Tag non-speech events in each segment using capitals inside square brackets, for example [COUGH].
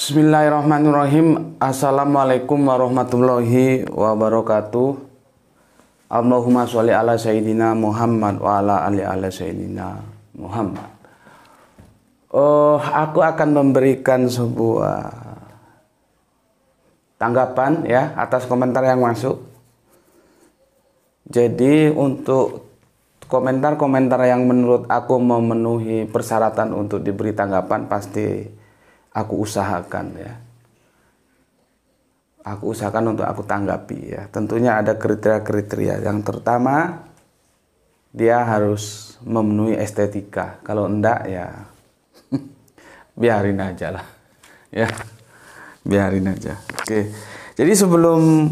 Bismillahirrahmanirrahim Assalamualaikum warahmatullahi wabarakatuh Allahumma sholli ala Sayyidina Muhammad wa ala ali ala Sayyidina Muhammad Oh, aku akan memberikan sebuah tanggapan ya atas komentar yang masuk. Jadi untuk komentar-komentar yang menurut aku memenuhi persyaratan untuk diberi tanggapan pasti aku usahakan ya. Aku usahakan untuk aku tanggapi ya. Tentunya ada kriteria-kriteria. Yang pertama dia harus memenuhi estetika. Kalau enggak ya [LAUGHS] biarin aja lah. Ya. Biarin aja. Oke. Jadi sebelum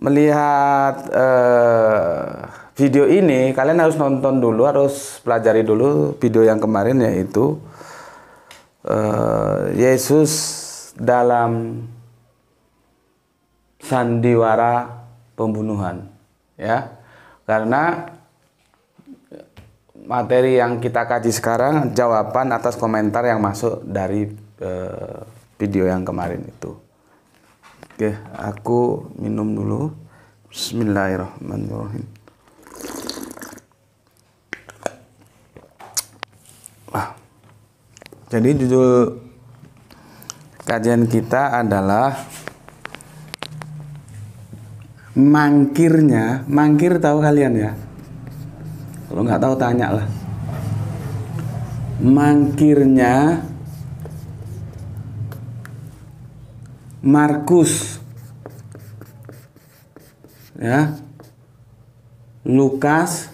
melihat eh, video ini kalian harus nonton dulu, harus pelajari dulu video yang kemarin yaitu Eh, Yesus dalam sandiwara pembunuhan ya karena materi yang kita kaji sekarang jawaban atas komentar yang masuk dari eh, video yang kemarin itu oke aku minum dulu Bismillahirrahmanirrahim Jadi judul kajian kita adalah mangkirnya. Mangkir tahu kalian ya? Kalau nggak tahu tanya lah. Mangkirnya Markus ya Lukas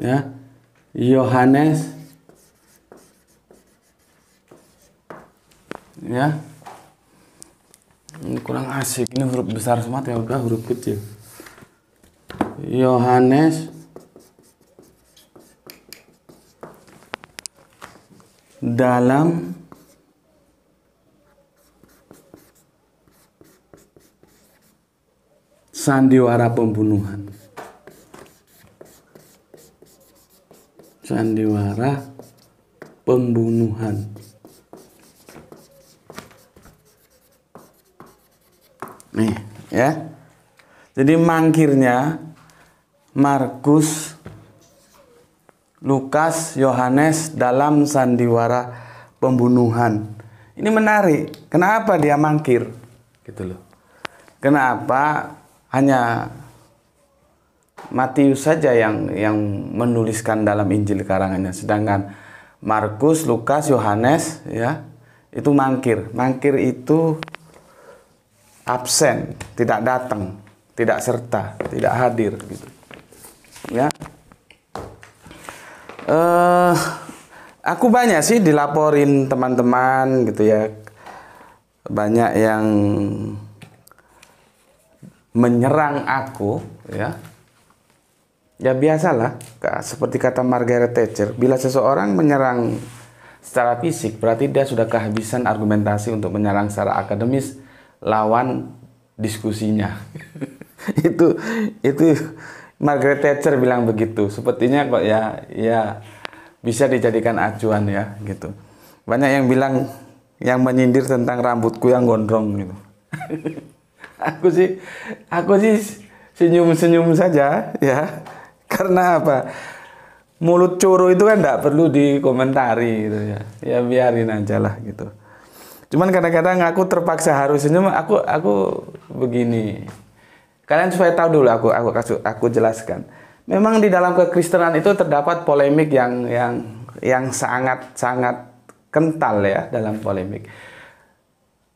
ya Yohanes ya ini kurang asik ini huruf besar semua udah huruf kecil Yohanes dalam sandiwara pembunuhan sandiwara pembunuhan. Nih, ya. Jadi mangkirnya Markus, Lukas, Yohanes dalam sandiwara pembunuhan. Ini menarik. Kenapa dia mangkir? Gitu loh. Kenapa hanya Matius saja yang yang menuliskan dalam Injil karangannya sedangkan Markus, Lukas, Yohanes ya itu mangkir. Mangkir itu absen, tidak datang, tidak serta, tidak hadir gitu. Ya. Eh aku banyak sih dilaporin teman-teman gitu ya. Banyak yang menyerang aku ya ya biasalah seperti kata Margaret Thatcher bila seseorang menyerang secara fisik berarti dia sudah kehabisan argumentasi untuk menyerang secara akademis lawan diskusinya [LAUGHS] itu itu Margaret Thatcher bilang begitu sepertinya kok ya ya bisa dijadikan acuan ya gitu banyak yang bilang yang menyindir tentang rambutku yang gondrong gitu [LAUGHS] aku sih aku sih senyum-senyum saja ya karena apa? Mulut curu itu kan tidak perlu dikomentari gitu ya. Ya biarin aja lah gitu. Cuman kadang-kadang aku terpaksa harus senyum. Aku aku begini. Kalian supaya tahu dulu aku aku kasih aku jelaskan. Memang di dalam kekristenan itu terdapat polemik yang yang yang sangat sangat kental ya dalam polemik.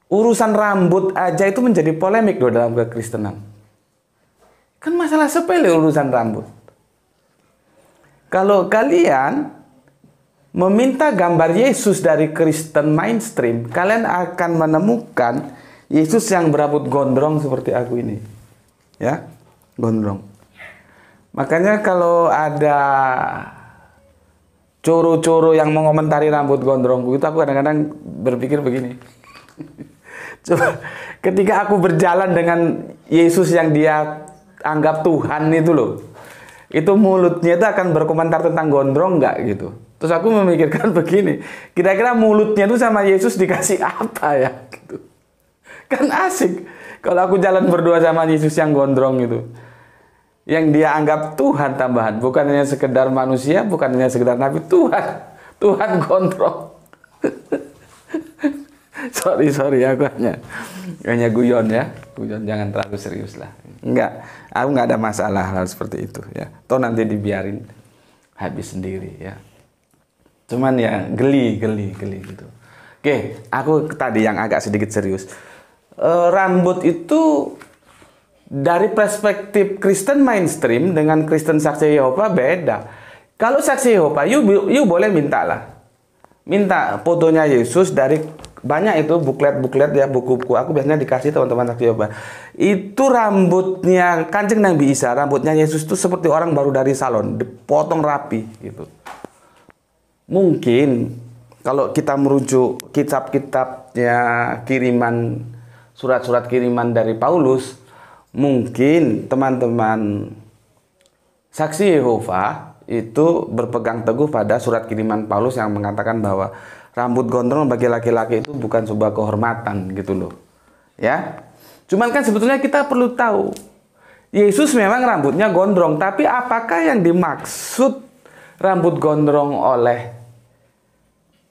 Urusan rambut aja itu menjadi polemik loh dalam kekristenan. Kan masalah sepele urusan rambut. Kalau kalian meminta gambar Yesus dari Kristen mainstream, kalian akan menemukan Yesus yang berambut gondrong seperti aku ini. Ya, gondrong. Makanya kalau ada coro-coro yang mengomentari rambut gondrongku itu aku kadang-kadang berpikir begini. [LAUGHS] Coba ketika aku berjalan dengan Yesus yang dia anggap Tuhan itu loh itu mulutnya itu akan berkomentar tentang gondrong nggak gitu. Terus aku memikirkan [LAUGHS] begini, kira-kira mulutnya itu sama Yesus dikasih apa ya gitu. Kan asik kalau aku jalan berdua sama Yesus yang gondrong gitu. Yang dia anggap Tuhan tambahan, bukan hanya sekedar manusia, bukan hanya sekedar nabi, Tuhan. Tuhan [LAUGHS] gondrong. [LAUGHS] sorry sorry aku hanya hanya guyon ya guyon jangan terlalu serius lah enggak aku nggak ada masalah hal seperti itu ya toh nanti dibiarin habis sendiri ya cuman ya geli geli geli gitu oke aku tadi yang agak sedikit serius e, rambut itu dari perspektif Kristen mainstream dengan Kristen saksi Yehova beda kalau saksi Yehova you, you boleh minta lah minta fotonya Yesus dari banyak itu buklet-buklet ya buku-buku aku biasanya dikasih teman-teman saksi coba itu rambutnya kancing yang bisa rambutnya Yesus itu seperti orang baru dari salon dipotong rapi gitu mungkin kalau kita merujuk kitab-kitabnya kiriman surat-surat kiriman dari Paulus mungkin teman-teman saksi Yehova itu berpegang teguh pada surat kiriman Paulus yang mengatakan bahwa rambut gondrong bagi laki-laki itu bukan sebuah kehormatan gitu loh. Ya. Cuman kan sebetulnya kita perlu tahu Yesus memang rambutnya gondrong, tapi apakah yang dimaksud rambut gondrong oleh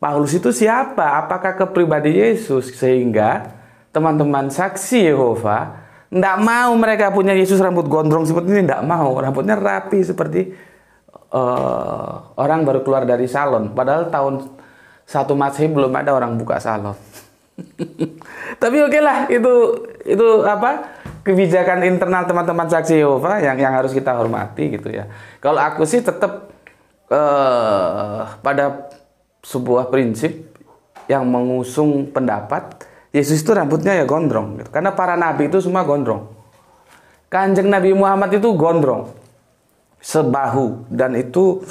Paulus itu siapa? Apakah kepribadi Yesus sehingga teman-teman saksi Yehova tidak mau mereka punya Yesus rambut gondrong seperti ini, tidak mau rambutnya rapi seperti uh, orang baru keluar dari salon. Padahal tahun satu masih belum ada orang buka salon. [LAUGHS] Tapi oke okay lah itu itu apa kebijakan internal teman-teman saksi Yehova yang yang harus kita hormati gitu ya. Kalau aku sih tetap uh, eh, pada sebuah prinsip yang mengusung pendapat Yesus itu rambutnya ya gondrong gitu. Karena para nabi itu semua gondrong. Kanjeng Nabi Muhammad itu gondrong. Sebahu dan itu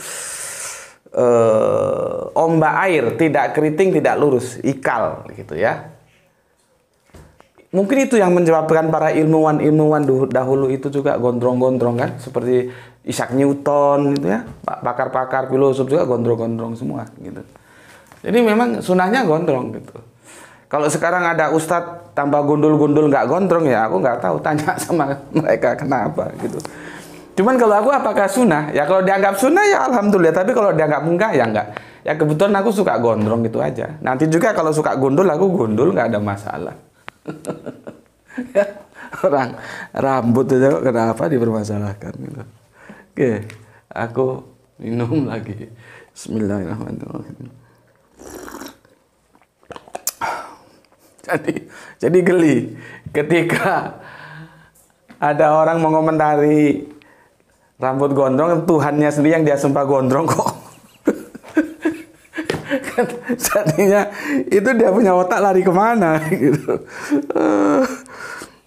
eh, ombak air, tidak keriting, tidak lurus, ikal gitu ya. Mungkin itu yang menjawabkan para ilmuwan-ilmuwan dahulu itu juga gondrong-gondrong kan, seperti Isaac Newton gitu ya, pakar-pakar filosof juga gondrong-gondrong semua gitu. Jadi memang sunahnya gondrong gitu. Kalau sekarang ada ustadz tambah gundul-gundul nggak gondrong ya, aku nggak tahu. Tanya [LAUGHS] sama mereka kenapa gitu. Cuman kalau aku apakah sunnah? Ya kalau dianggap sunnah ya alhamdulillah. Tapi kalau dianggap munggah ya enggak. Ya kebetulan aku suka gondrong gitu aja. Nanti juga kalau suka gundul aku gundul nggak ada masalah. [LAUGHS] Ya, orang rambut aja kok kenapa dipermasalahkan gitu. Oke, aku minum lagi. Bismillahirrahmanirrahim. Jadi jadi geli ketika ada orang mengomentari Rambut gondrong Tuhannya sendiri yang dia sumpah gondrong kok. Kan jadinya itu dia punya otak lari kemana gitu.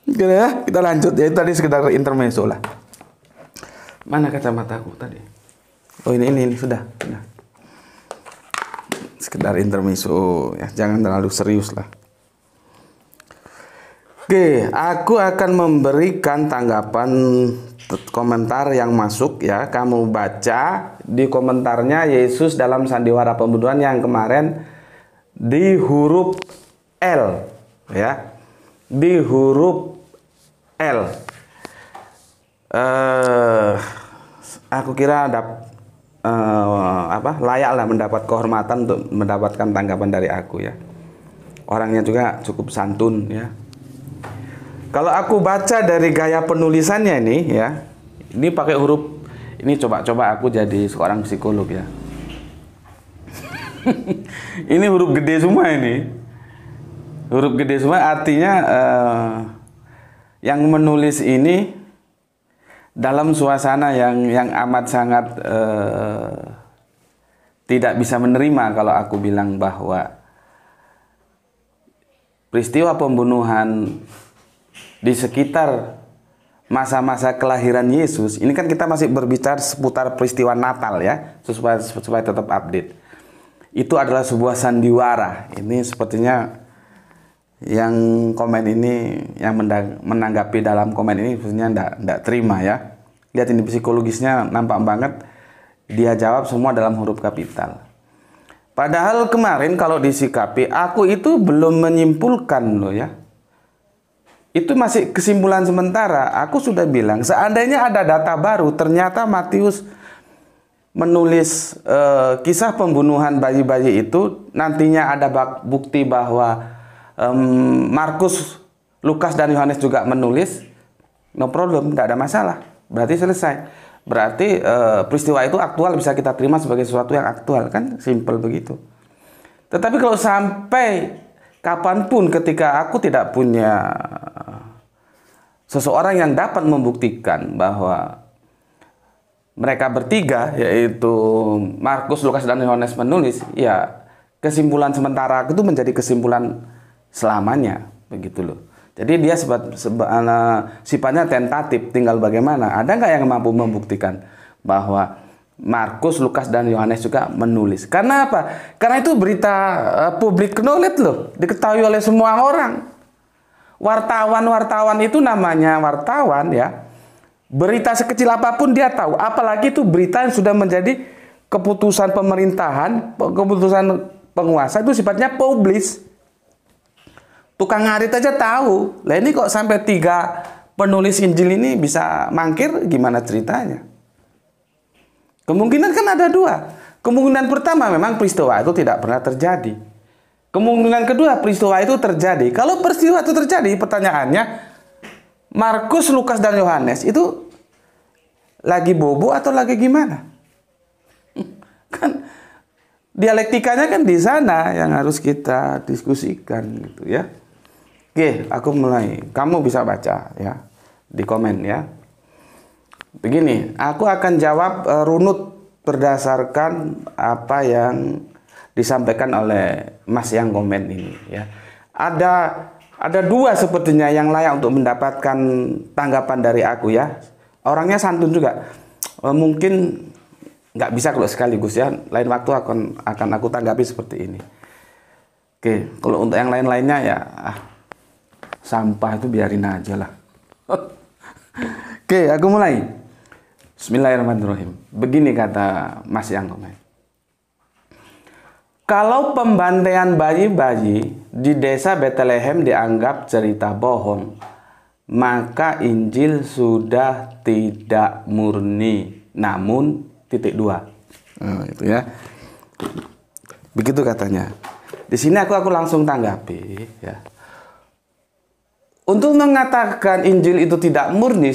Gitu ya, kita lanjut ya itu tadi sekedar intermezzo lah. Mana kacamataku tadi? Oh ini ini, ini sudah, sudah. Sekedar intermezzo ya, jangan terlalu serius lah. Oke, aku akan memberikan tanggapan komentar yang masuk ya kamu baca di komentarnya Yesus dalam sandiwara pembunuhan yang kemarin di huruf L ya di huruf L eh aku kira ada uh, apa layaklah mendapat kehormatan untuk mendapatkan tanggapan dari aku ya orangnya juga cukup santun ya kalau aku baca dari gaya penulisannya ini, ya, ini pakai huruf ini coba-coba aku jadi seorang psikolog ya. [LAUGHS] ini huruf gede semua ini. Huruf gede semua artinya uh, yang menulis ini dalam suasana yang yang amat sangat uh, tidak bisa menerima kalau aku bilang bahwa peristiwa pembunuhan di sekitar masa-masa kelahiran Yesus, ini kan kita masih berbicara seputar peristiwa Natal ya, supaya, supaya tetap update. Itu adalah sebuah sandiwara. Ini sepertinya yang komen ini yang menanggapi dalam komen ini khususnya tidak tidak terima ya. Lihat ini psikologisnya nampak banget dia jawab semua dalam huruf kapital. Padahal kemarin kalau disikapi aku itu belum menyimpulkan loh ya itu masih kesimpulan sementara. Aku sudah bilang, seandainya ada data baru, ternyata Matius menulis e, kisah pembunuhan bayi-bayi itu nantinya ada bukti bahwa e, Markus, Lukas dan Yohanes juga menulis, no problem, tidak ada masalah. Berarti selesai. Berarti e, peristiwa itu aktual bisa kita terima sebagai sesuatu yang aktual kan, simple begitu. Tetapi kalau sampai kapanpun ketika aku tidak punya seseorang yang dapat membuktikan bahwa mereka bertiga yaitu Markus, Lukas dan Yohanes menulis, ya kesimpulan sementara itu menjadi kesimpulan selamanya begitu loh. Jadi dia sebab seba, eh, sifatnya tentatif, tinggal bagaimana. Ada nggak yang mampu membuktikan bahwa Markus, Lukas dan Yohanes juga menulis. Karena apa? Karena itu berita uh, eh, publik knowledge loh, diketahui oleh semua orang. Wartawan-wartawan itu namanya wartawan ya. Berita sekecil apapun dia tahu, apalagi itu berita yang sudah menjadi keputusan pemerintahan, keputusan penguasa itu sifatnya publis. Tukang ngarit aja tahu. Lah ini kok sampai tiga penulis Injil ini bisa mangkir gimana ceritanya? Kemungkinan kan ada dua. Kemungkinan pertama memang peristiwa itu tidak pernah terjadi. Kemungkinan kedua peristiwa itu terjadi. Kalau peristiwa itu terjadi, pertanyaannya Markus, Lukas, dan Yohanes itu lagi bobo atau lagi gimana? [LAUGHS] Kan dialektikanya kan di sana yang harus kita diskusikan gitu ya. Oke, aku mulai. Kamu bisa baca ya di komen ya. Begini, aku akan jawab uh, runut berdasarkan apa yang disampaikan oleh Mas yang komen ini ya. Ada ada dua sepertinya yang layak untuk mendapatkan tanggapan dari aku ya. Orangnya santun juga. uh, mungkin nggak bisa kalau sekaligus ya. Lain waktu akan akan aku tanggapi seperti ini. Oke, kalau untuk yang lain-lainnya ya ah, sampah itu biarin aja lah. [LAUGHS] Oke, aku mulai. Bismillahirrahmanirrahim. Begini kata Mas Yang komen. Kalau pembantaian bayi-bayi di desa Betlehem dianggap cerita bohong, maka Injil sudah tidak murni. Namun titik dua. Nah, itu ya. Begitu katanya. Di sini aku aku langsung tanggapi ya. Untuk mengatakan Injil itu tidak murni,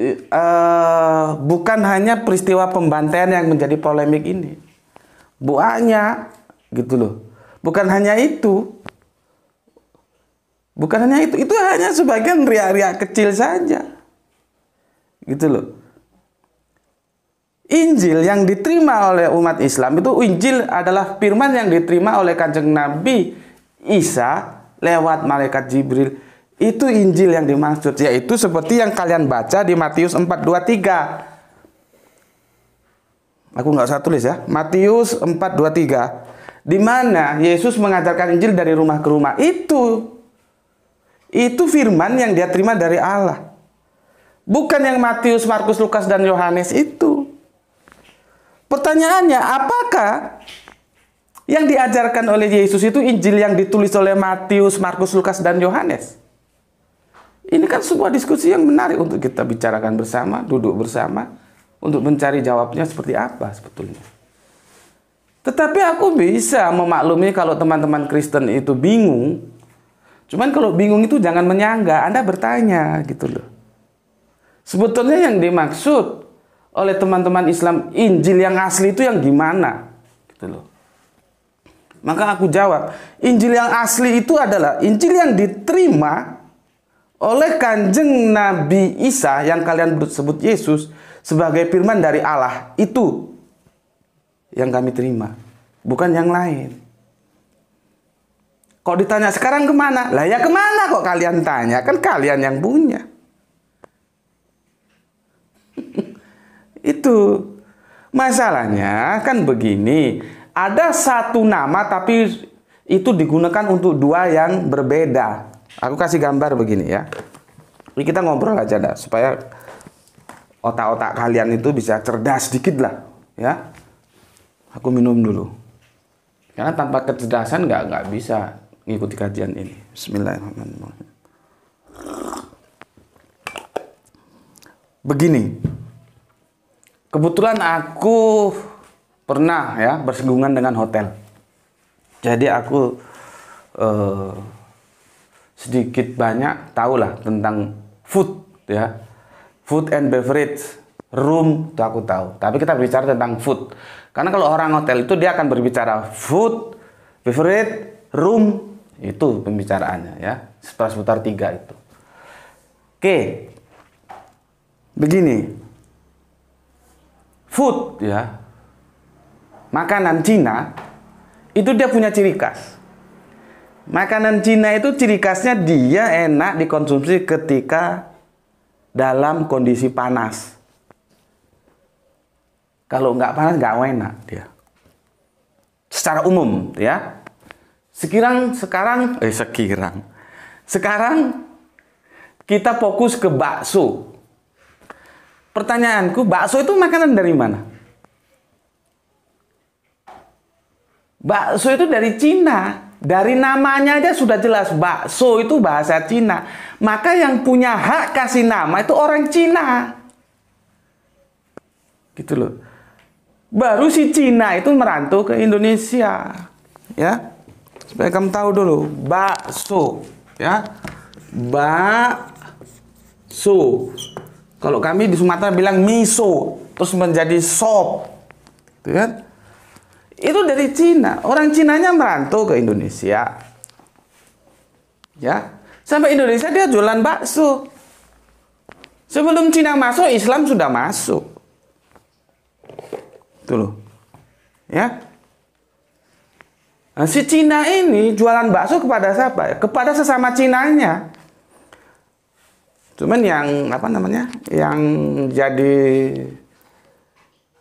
uh, bukan hanya peristiwa pembantaian yang menjadi polemik ini. Buahnya gitu loh. Bukan hanya itu. Bukan hanya itu, itu hanya sebagian riak-riak kecil saja. Gitu loh. Injil yang diterima oleh umat Islam itu Injil adalah firman yang diterima oleh kanjeng Nabi Isa lewat malaikat Jibril itu Injil yang dimaksud, yaitu seperti yang kalian baca di Matius 4:23. Aku nggak usah tulis ya. Matius 4:23. Di mana Yesus mengajarkan Injil dari rumah ke rumah. Itu itu firman yang dia terima dari Allah. Bukan yang Matius, Markus, Lukas, dan Yohanes itu. Pertanyaannya, apakah yang diajarkan oleh Yesus itu Injil yang ditulis oleh Matius, Markus, Lukas, dan Yohanes? Ini kan sebuah diskusi yang menarik untuk kita bicarakan bersama, duduk bersama, untuk mencari jawabnya seperti apa sebetulnya. Tetapi aku bisa memaklumi kalau teman-teman Kristen itu bingung. Cuman kalau bingung itu jangan menyangga, Anda bertanya gitu loh. Sebetulnya yang dimaksud oleh teman-teman Islam Injil yang asli itu yang gimana? Gitu loh. Maka aku jawab, Injil yang asli itu adalah Injil yang diterima oleh kanjeng Nabi Isa yang kalian sebut Yesus sebagai firman dari Allah itu yang kami terima bukan yang lain kok ditanya sekarang kemana lah ya kemana kok kalian tanya kan kalian yang punya [LAUGHS] itu masalahnya kan begini ada satu nama tapi itu digunakan untuk dua yang berbeda Aku kasih gambar begini ya. Ini kita ngobrol aja dah supaya otak-otak kalian itu bisa cerdas sedikit lah ya. Aku minum dulu. Karena tanpa kecerdasan nggak nggak bisa ngikuti kajian ini. Bismillahirrahmanirrahim. Begini, kebetulan aku pernah ya bersinggungan dengan hotel. Jadi aku eh, sedikit banyak tahulah tentang food ya food and beverage room itu aku tahu tapi kita berbicara tentang food karena kalau orang hotel itu dia akan berbicara food beverage room itu pembicaraannya ya setelah seputar tiga itu oke begini food ya makanan Cina itu dia punya ciri khas Makanan Cina itu ciri khasnya dia enak dikonsumsi ketika dalam kondisi panas. Kalau nggak panas nggak enak dia. Secara umum ya. Sekirang sekarang eh sekirang. Sekarang kita fokus ke bakso. Pertanyaanku, bakso itu makanan dari mana? Bakso itu dari Cina. Dari namanya aja sudah jelas bakso itu bahasa Cina. Maka yang punya hak kasih nama itu orang Cina. Gitu loh. Baru si Cina itu merantau ke Indonesia. Ya. Supaya kamu tahu dulu, bakso ya. Bakso. Kalau kami di Sumatera bilang miso, terus menjadi sop. Gitu kan? itu dari Cina. Orang Cinanya merantau ke Indonesia. Ya. Sampai Indonesia dia jualan bakso. Sebelum Cina masuk, Islam sudah masuk. Itu loh. Ya. Nah, si Cina ini jualan bakso kepada siapa? Ya? Kepada sesama Cinanya. Cuman yang apa namanya? Yang jadi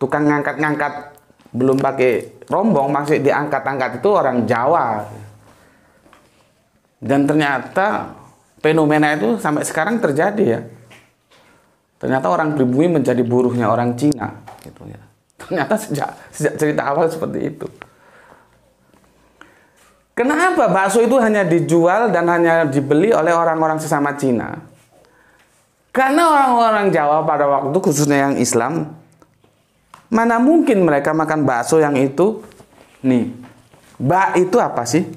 tukang ngangkat-ngangkat belum pakai rombong masih diangkat-angkat itu orang Jawa dan ternyata fenomena itu sampai sekarang terjadi ya ternyata orang pribumi menjadi buruhnya orang Cina gitu ya ternyata sejak sejak cerita awal seperti itu Kenapa bakso itu hanya dijual dan hanya dibeli oleh orang-orang sesama Cina? Karena orang-orang Jawa pada waktu itu khususnya yang Islam Mana mungkin mereka makan bakso yang itu? Nih. Bak itu apa sih?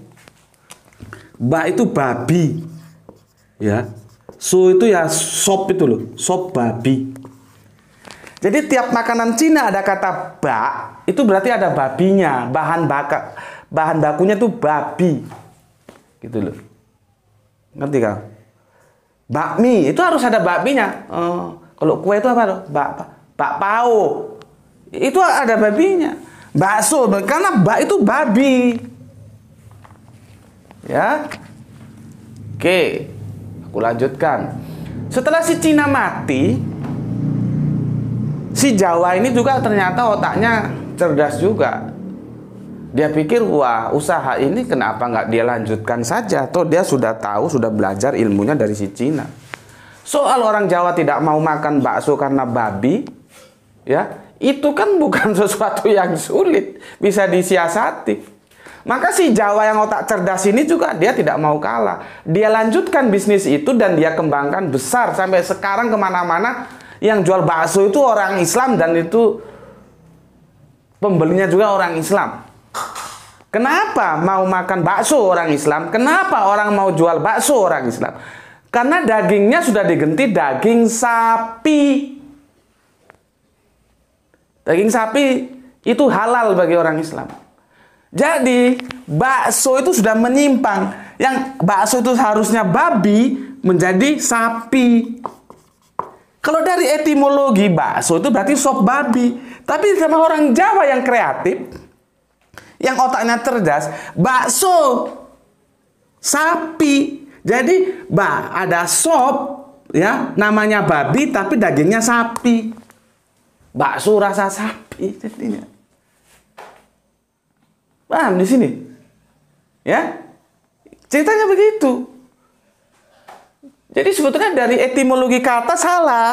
Bak itu babi. Ya. Su itu ya sop itu loh, sop babi. Jadi tiap makanan Cina ada kata bak, itu berarti ada babinya, bahan baka, bahan bakunya tuh babi. Gitu loh. Ngerti kan Bakmi itu harus ada babinya. Oh, kalau kue itu apa loh? Bak bak pao. Itu ada babinya. Bakso, karena bak itu babi. Ya. Oke, aku lanjutkan. Setelah si Cina mati, si Jawa ini juga ternyata otaknya cerdas juga. Dia pikir, wah usaha ini kenapa nggak dia lanjutkan saja? atau dia sudah tahu, sudah belajar ilmunya dari si Cina. Soal orang Jawa tidak mau makan bakso karena babi, ya itu kan bukan [LAUGHS] sesuatu yang sulit bisa disiasati. Maka si Jawa yang otak cerdas ini juga dia tidak mau kalah. Dia lanjutkan bisnis itu dan dia kembangkan besar sampai sekarang kemana-mana yang jual bakso itu orang Islam dan itu pembelinya juga orang Islam. Kenapa mau makan bakso orang Islam? Kenapa orang mau jual bakso orang Islam? Karena dagingnya sudah digenti daging sapi Daging sapi itu halal bagi orang Islam. Jadi, bakso itu sudah menyimpang. Yang bakso itu harusnya babi menjadi sapi. Kalau dari etimologi bakso itu berarti sop babi. Tapi sama orang Jawa yang kreatif, yang otaknya cerdas, bakso sapi. Jadi, ada sop ya, namanya babi tapi dagingnya sapi bakso rasa sapi jadinya. Paham di sini? Ya? Ceritanya begitu. Jadi sebetulnya dari etimologi kata salah.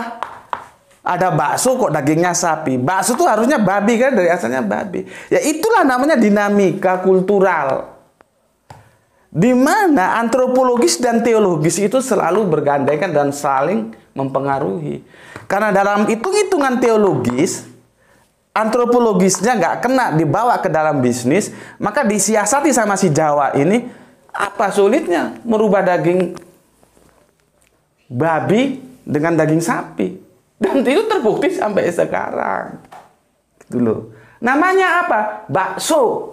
Ada bakso kok dagingnya sapi. Bakso tuh harusnya babi kan dari asalnya babi. Ya itulah namanya dinamika kultural. Di mana antropologis dan teologis itu selalu bergandengan dan saling mempengaruhi. Karena dalam hitung-hitungan teologis, antropologisnya nggak kena dibawa ke dalam bisnis, maka disiasati sama si Jawa ini, apa sulitnya merubah daging babi dengan daging sapi? Dan itu terbukti sampai sekarang. Gitu loh. Namanya apa? Bakso.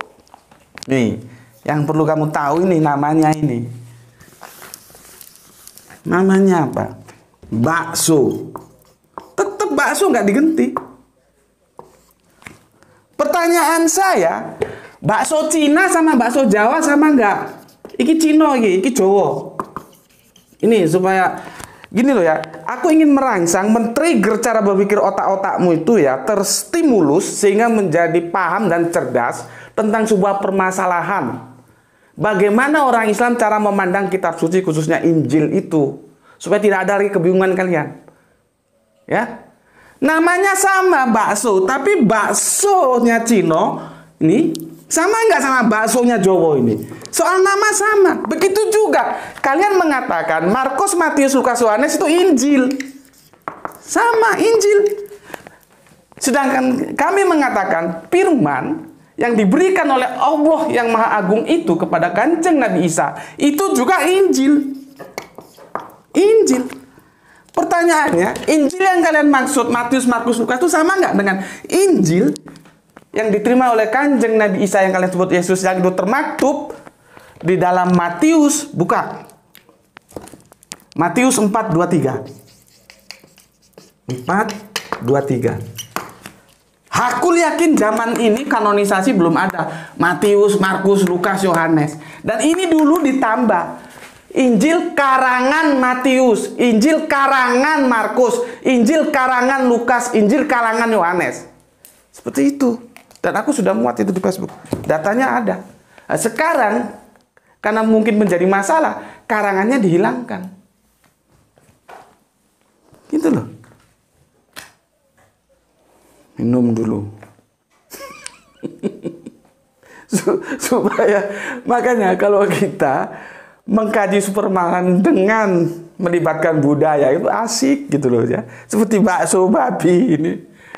Nih, yang perlu kamu tahu ini namanya ini. Namanya apa? bakso. Tetap bakso nggak digenti. Pertanyaan saya, bakso Cina sama bakso Jawa sama nggak? Iki Cino iki, iki Jawa. Ini supaya gini loh ya, aku ingin merangsang, men-trigger cara berpikir otak-otakmu itu ya, terstimulus sehingga menjadi paham dan cerdas tentang sebuah permasalahan. Bagaimana orang Islam cara memandang kitab suci khususnya Injil itu? supaya tidak ada lagi kebingungan kalian. Ya. Namanya sama bakso, tapi baksonya Cino ini sama nggak sama baksonya Jowo ini? Soal nama sama. Begitu juga kalian mengatakan Markus, Matius, Lukas, Yohanes itu Injil. Sama Injil. Sedangkan kami mengatakan firman yang diberikan oleh Allah yang Maha Agung itu kepada kanjeng Nabi Isa itu juga Injil. Injil. Pertanyaannya, Injil yang kalian maksud Matius, Markus, Lukas itu sama nggak dengan Injil yang diterima oleh kanjeng Nabi Isa yang kalian sebut Yesus yang itu termaktub di dalam Matius buka Matius 423 423 Hakul yakin zaman ini kanonisasi belum ada Matius, Markus, Lukas, Yohanes dan ini dulu ditambah Injil karangan Matius, Injil karangan Markus, Injil karangan Lukas, Injil karangan Yohanes. Seperti itu. Dan aku sudah muat itu di Facebook. Datanya ada. Nah, sekarang karena mungkin menjadi masalah, karangannya dihilangkan. Gitu loh. Minum dulu. [LAUGHS] supaya makanya kalau kita mengkaji Superman dengan melibatkan budaya itu asik gitu loh ya. Seperti bakso babi ini.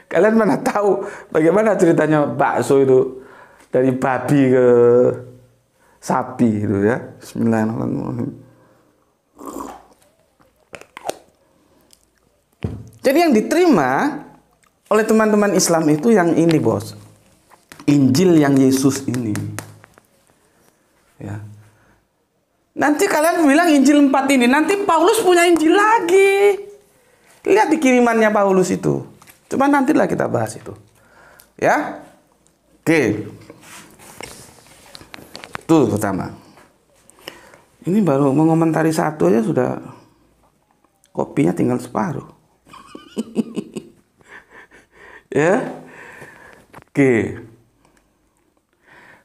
Kalian mana tahu bagaimana ceritanya bakso itu dari babi ke sapi gitu ya. Bismillahirrahmanirrahim. Jadi yang diterima oleh teman-teman Islam itu yang ini bos. Injil yang Yesus ini. Ya. Nanti kalian bilang Injil 4 ini, nanti Paulus punya Injil lagi. Lihat di kirimannya Paulus itu. Cuma nantilah kita bahas itu. Ya? Oke. Itu pertama. Ini baru mengomentari satu aja sudah kopinya tinggal separuh. [LAUGHS] ya? Oke.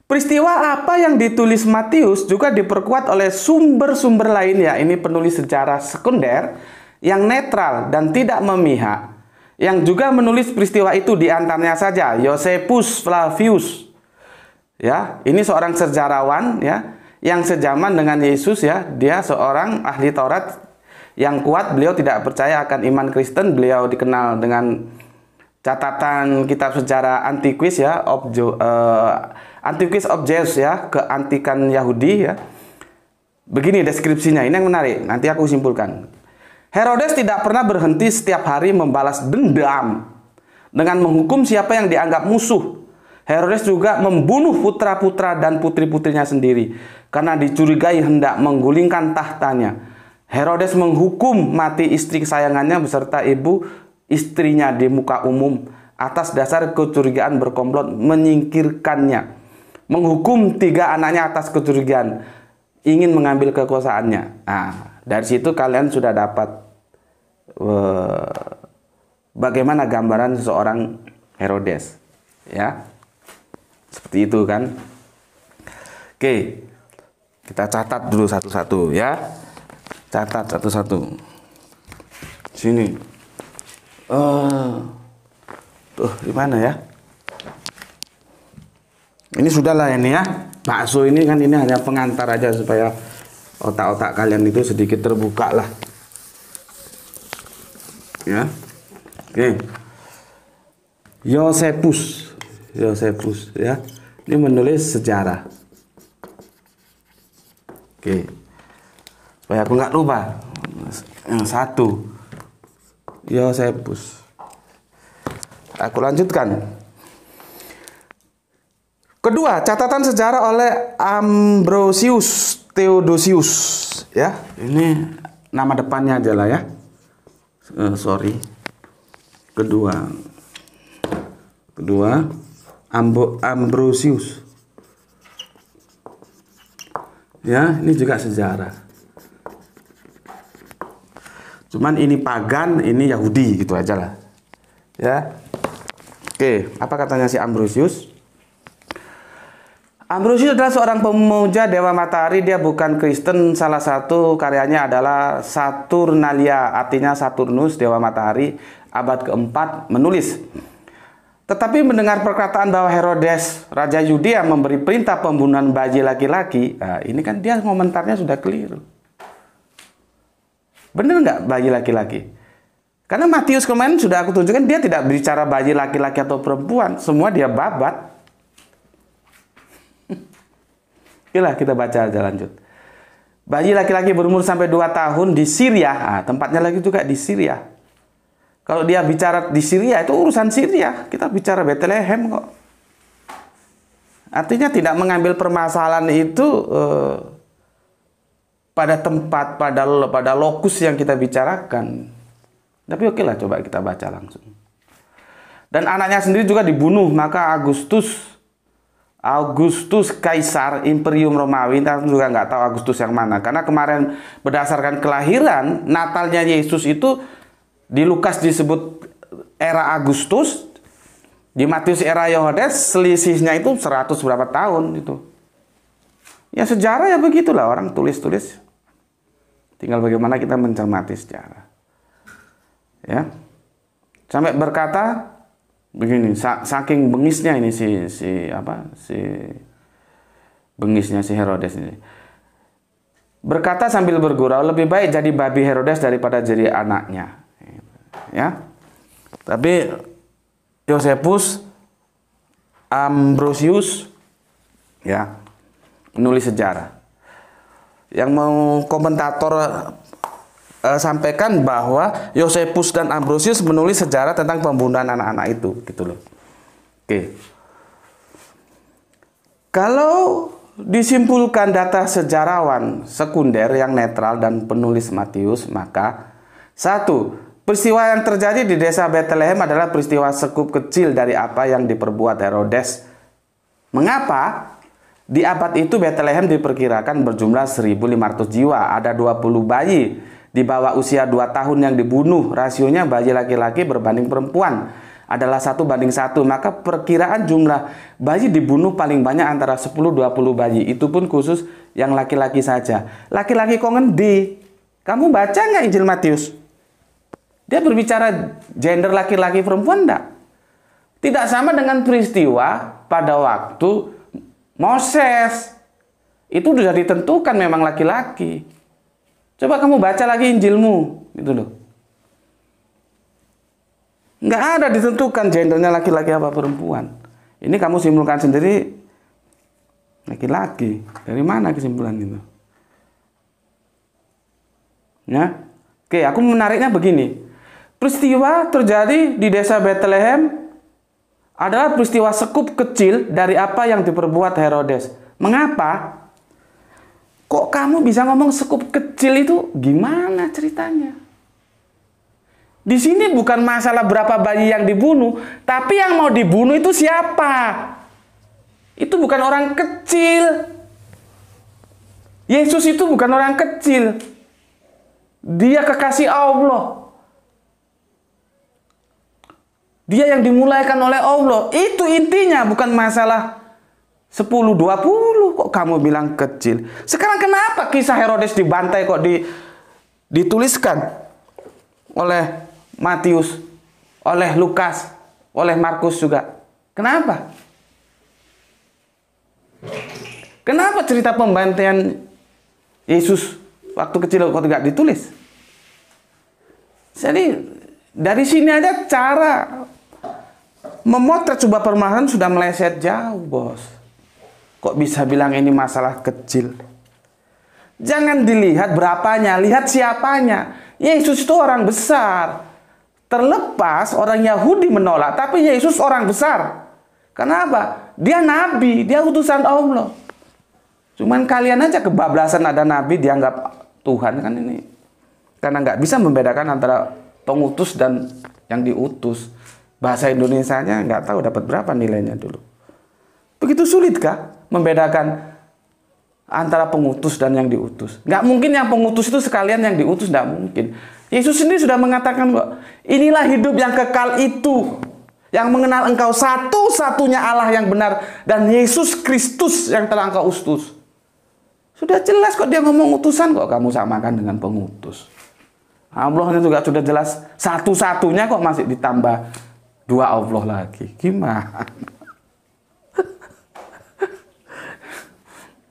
Peristiwa apa yang ditulis Matius juga diperkuat oleh sumber-sumber lain ya, ini penulis sejarah sekunder yang netral dan tidak memihak, yang juga menulis peristiwa itu di antaranya saja Yosepus Flavius. Ya, ini seorang sejarawan ya, yang sejaman dengan Yesus ya, dia seorang ahli Taurat yang kuat, beliau tidak percaya akan iman Kristen, beliau dikenal dengan catatan kitab sejarah antikuis ya, Objo, eh, Antiochus of Jesus ya, keantikan Yahudi ya. Begini deskripsinya, ini yang menarik, nanti aku simpulkan. Herodes tidak pernah berhenti setiap hari membalas dendam dengan menghukum siapa yang dianggap musuh. Herodes juga membunuh putra-putra dan putri-putrinya sendiri karena dicurigai hendak menggulingkan tahtanya. Herodes menghukum mati istri kesayangannya beserta ibu istrinya di muka umum atas dasar kecurigaan berkomplot menyingkirkannya menghukum tiga anaknya atas keturgian ingin mengambil kekuasaannya. Nah, dari situ kalian sudah dapat uh, bagaimana gambaran seorang Herodes, ya. Seperti itu kan. Oke. Kita catat dulu satu-satu ya. Catat satu-satu. Sini. Uh, tuh, di mana ya? ini sudahlah ini ya bakso ini kan ini hanya pengantar aja supaya otak-otak kalian itu sedikit terbuka lah ya oke okay. Yosepus Yosepus ya ini menulis sejarah oke okay. supaya aku nggak lupa yang satu Yosepus aku lanjutkan Kedua, catatan sejarah oleh Ambrosius Theodosius ya. Ini nama depannya aja lah ya. Uh, sorry. Kedua. Kedua, Ambo, Ambrosius. Ya, ini juga sejarah. Cuman ini pagan, ini Yahudi gitu aja lah. Ya. Oke, apa katanya si Ambrosius? Ambrosius adalah seorang pemuja Dewa Matahari, dia bukan Kristen. Salah satu karyanya adalah Saturnalia, artinya Saturnus, Dewa Matahari, abad keempat menulis. Tetapi mendengar perkataan bahwa Herodes, Raja Yudea memberi perintah pembunuhan bayi laki-laki, nah ini kan dia komentarnya sudah keliru. Benar nggak bayi laki-laki? Karena Matius kemarin sudah aku tunjukkan dia tidak bicara bayi laki-laki atau perempuan, semua dia babat. Oke lah kita baca aja lanjut. Bayi laki-laki berumur sampai 2 tahun di Syria, nah, tempatnya lagi juga di Syria. Kalau dia bicara di Syria itu urusan Syria, kita bicara Bethlehem kok. Artinya tidak mengambil permasalahan itu eh, pada tempat, pada pada lokus yang kita bicarakan. Tapi oke lah coba kita baca langsung. Dan anaknya sendiri juga dibunuh, maka Agustus Augustus Kaisar Imperium Romawi, kita juga nggak tahu Agustus yang mana. Karena kemarin berdasarkan kelahiran, Natalnya Yesus itu di Lukas disebut era Agustus, di Matius era Yohanes selisihnya itu 100 berapa tahun itu. Ya sejarah ya begitulah orang tulis-tulis. Tinggal bagaimana kita mencermati sejarah. Ya. Sampai berkata begini saking bengisnya ini si si apa si bengisnya si Herodes ini berkata sambil bergurau lebih baik jadi babi Herodes daripada jadi anaknya ya tapi Yosefus Ambrosius ya menulis sejarah yang mau komentator e, sampaikan bahwa Yosepus dan Ambrosius menulis sejarah tentang pembunuhan anak-anak itu gitu loh. Oke. Kalau disimpulkan data sejarawan sekunder yang netral dan penulis Matius, maka satu, peristiwa yang terjadi di desa Bethlehem adalah peristiwa sekup kecil dari apa yang diperbuat Herodes. Mengapa? Di abad itu Bethlehem diperkirakan berjumlah 1500 jiwa, ada 20 bayi di bawah usia 2 tahun yang dibunuh, rasionya bayi laki-laki berbanding perempuan adalah satu banding satu maka perkiraan jumlah bayi dibunuh paling banyak antara 10-20 bayi itu pun khusus yang laki-laki saja laki-laki kok ngendi kamu baca nggak Injil Matius dia berbicara gender laki-laki perempuan enggak tidak sama dengan peristiwa pada waktu Moses itu sudah ditentukan memang laki-laki Coba kamu baca lagi Injilmu, gitu loh. Nggak ada ditentukan gendernya laki-laki apa perempuan. Ini kamu simpulkan sendiri laki-laki. Dari mana kesimpulan itu? Ya. Oke, aku menariknya begini. Peristiwa terjadi di desa Bethlehem adalah peristiwa sekup kecil dari apa yang diperbuat Herodes. Mengapa? Kok kamu bisa ngomong sekup kecil itu gimana ceritanya? Di sini bukan masalah berapa bayi yang dibunuh, tapi yang mau dibunuh itu siapa? Itu bukan orang kecil. Yesus itu bukan orang kecil. Dia kekasih Allah. Dia yang dimulaikan oleh Allah. Itu intinya bukan masalah Sepuluh dua puluh kok kamu bilang kecil. Sekarang kenapa kisah Herodes dibantai kok di dituliskan oleh Matius, oleh Lukas, oleh Markus juga? Kenapa? Kenapa cerita pembantaian Yesus waktu kecil kok tidak ditulis? Jadi dari sini aja cara memotret sebuah permasalahan sudah meleset jauh, Bos. Kok bisa bilang ini masalah kecil? Jangan dilihat berapanya, lihat siapanya. Yesus itu orang besar. Terlepas orang Yahudi menolak, tapi Yesus orang besar. Kenapa? Dia nabi, dia utusan Allah. Cuman kalian aja kebablasan ada nabi dianggap Tuhan kan ini. Karena nggak bisa membedakan antara pengutus dan yang diutus. Bahasa Indonesia nya nggak tahu dapat berapa nilainya dulu. Begitu sulit kah? membedakan antara pengutus dan yang diutus. Nggak mungkin yang pengutus itu sekalian yang diutus, nggak mungkin. Yesus ini sudah mengatakan kok, inilah hidup yang kekal itu, yang mengenal engkau satu-satunya Allah yang benar, dan Yesus Kristus yang telah engkau utus. Sudah jelas kok dia ngomong utusan kok kamu samakan dengan pengutus. Allah itu juga sudah jelas satu-satunya kok masih ditambah dua Allah lagi. Gimana?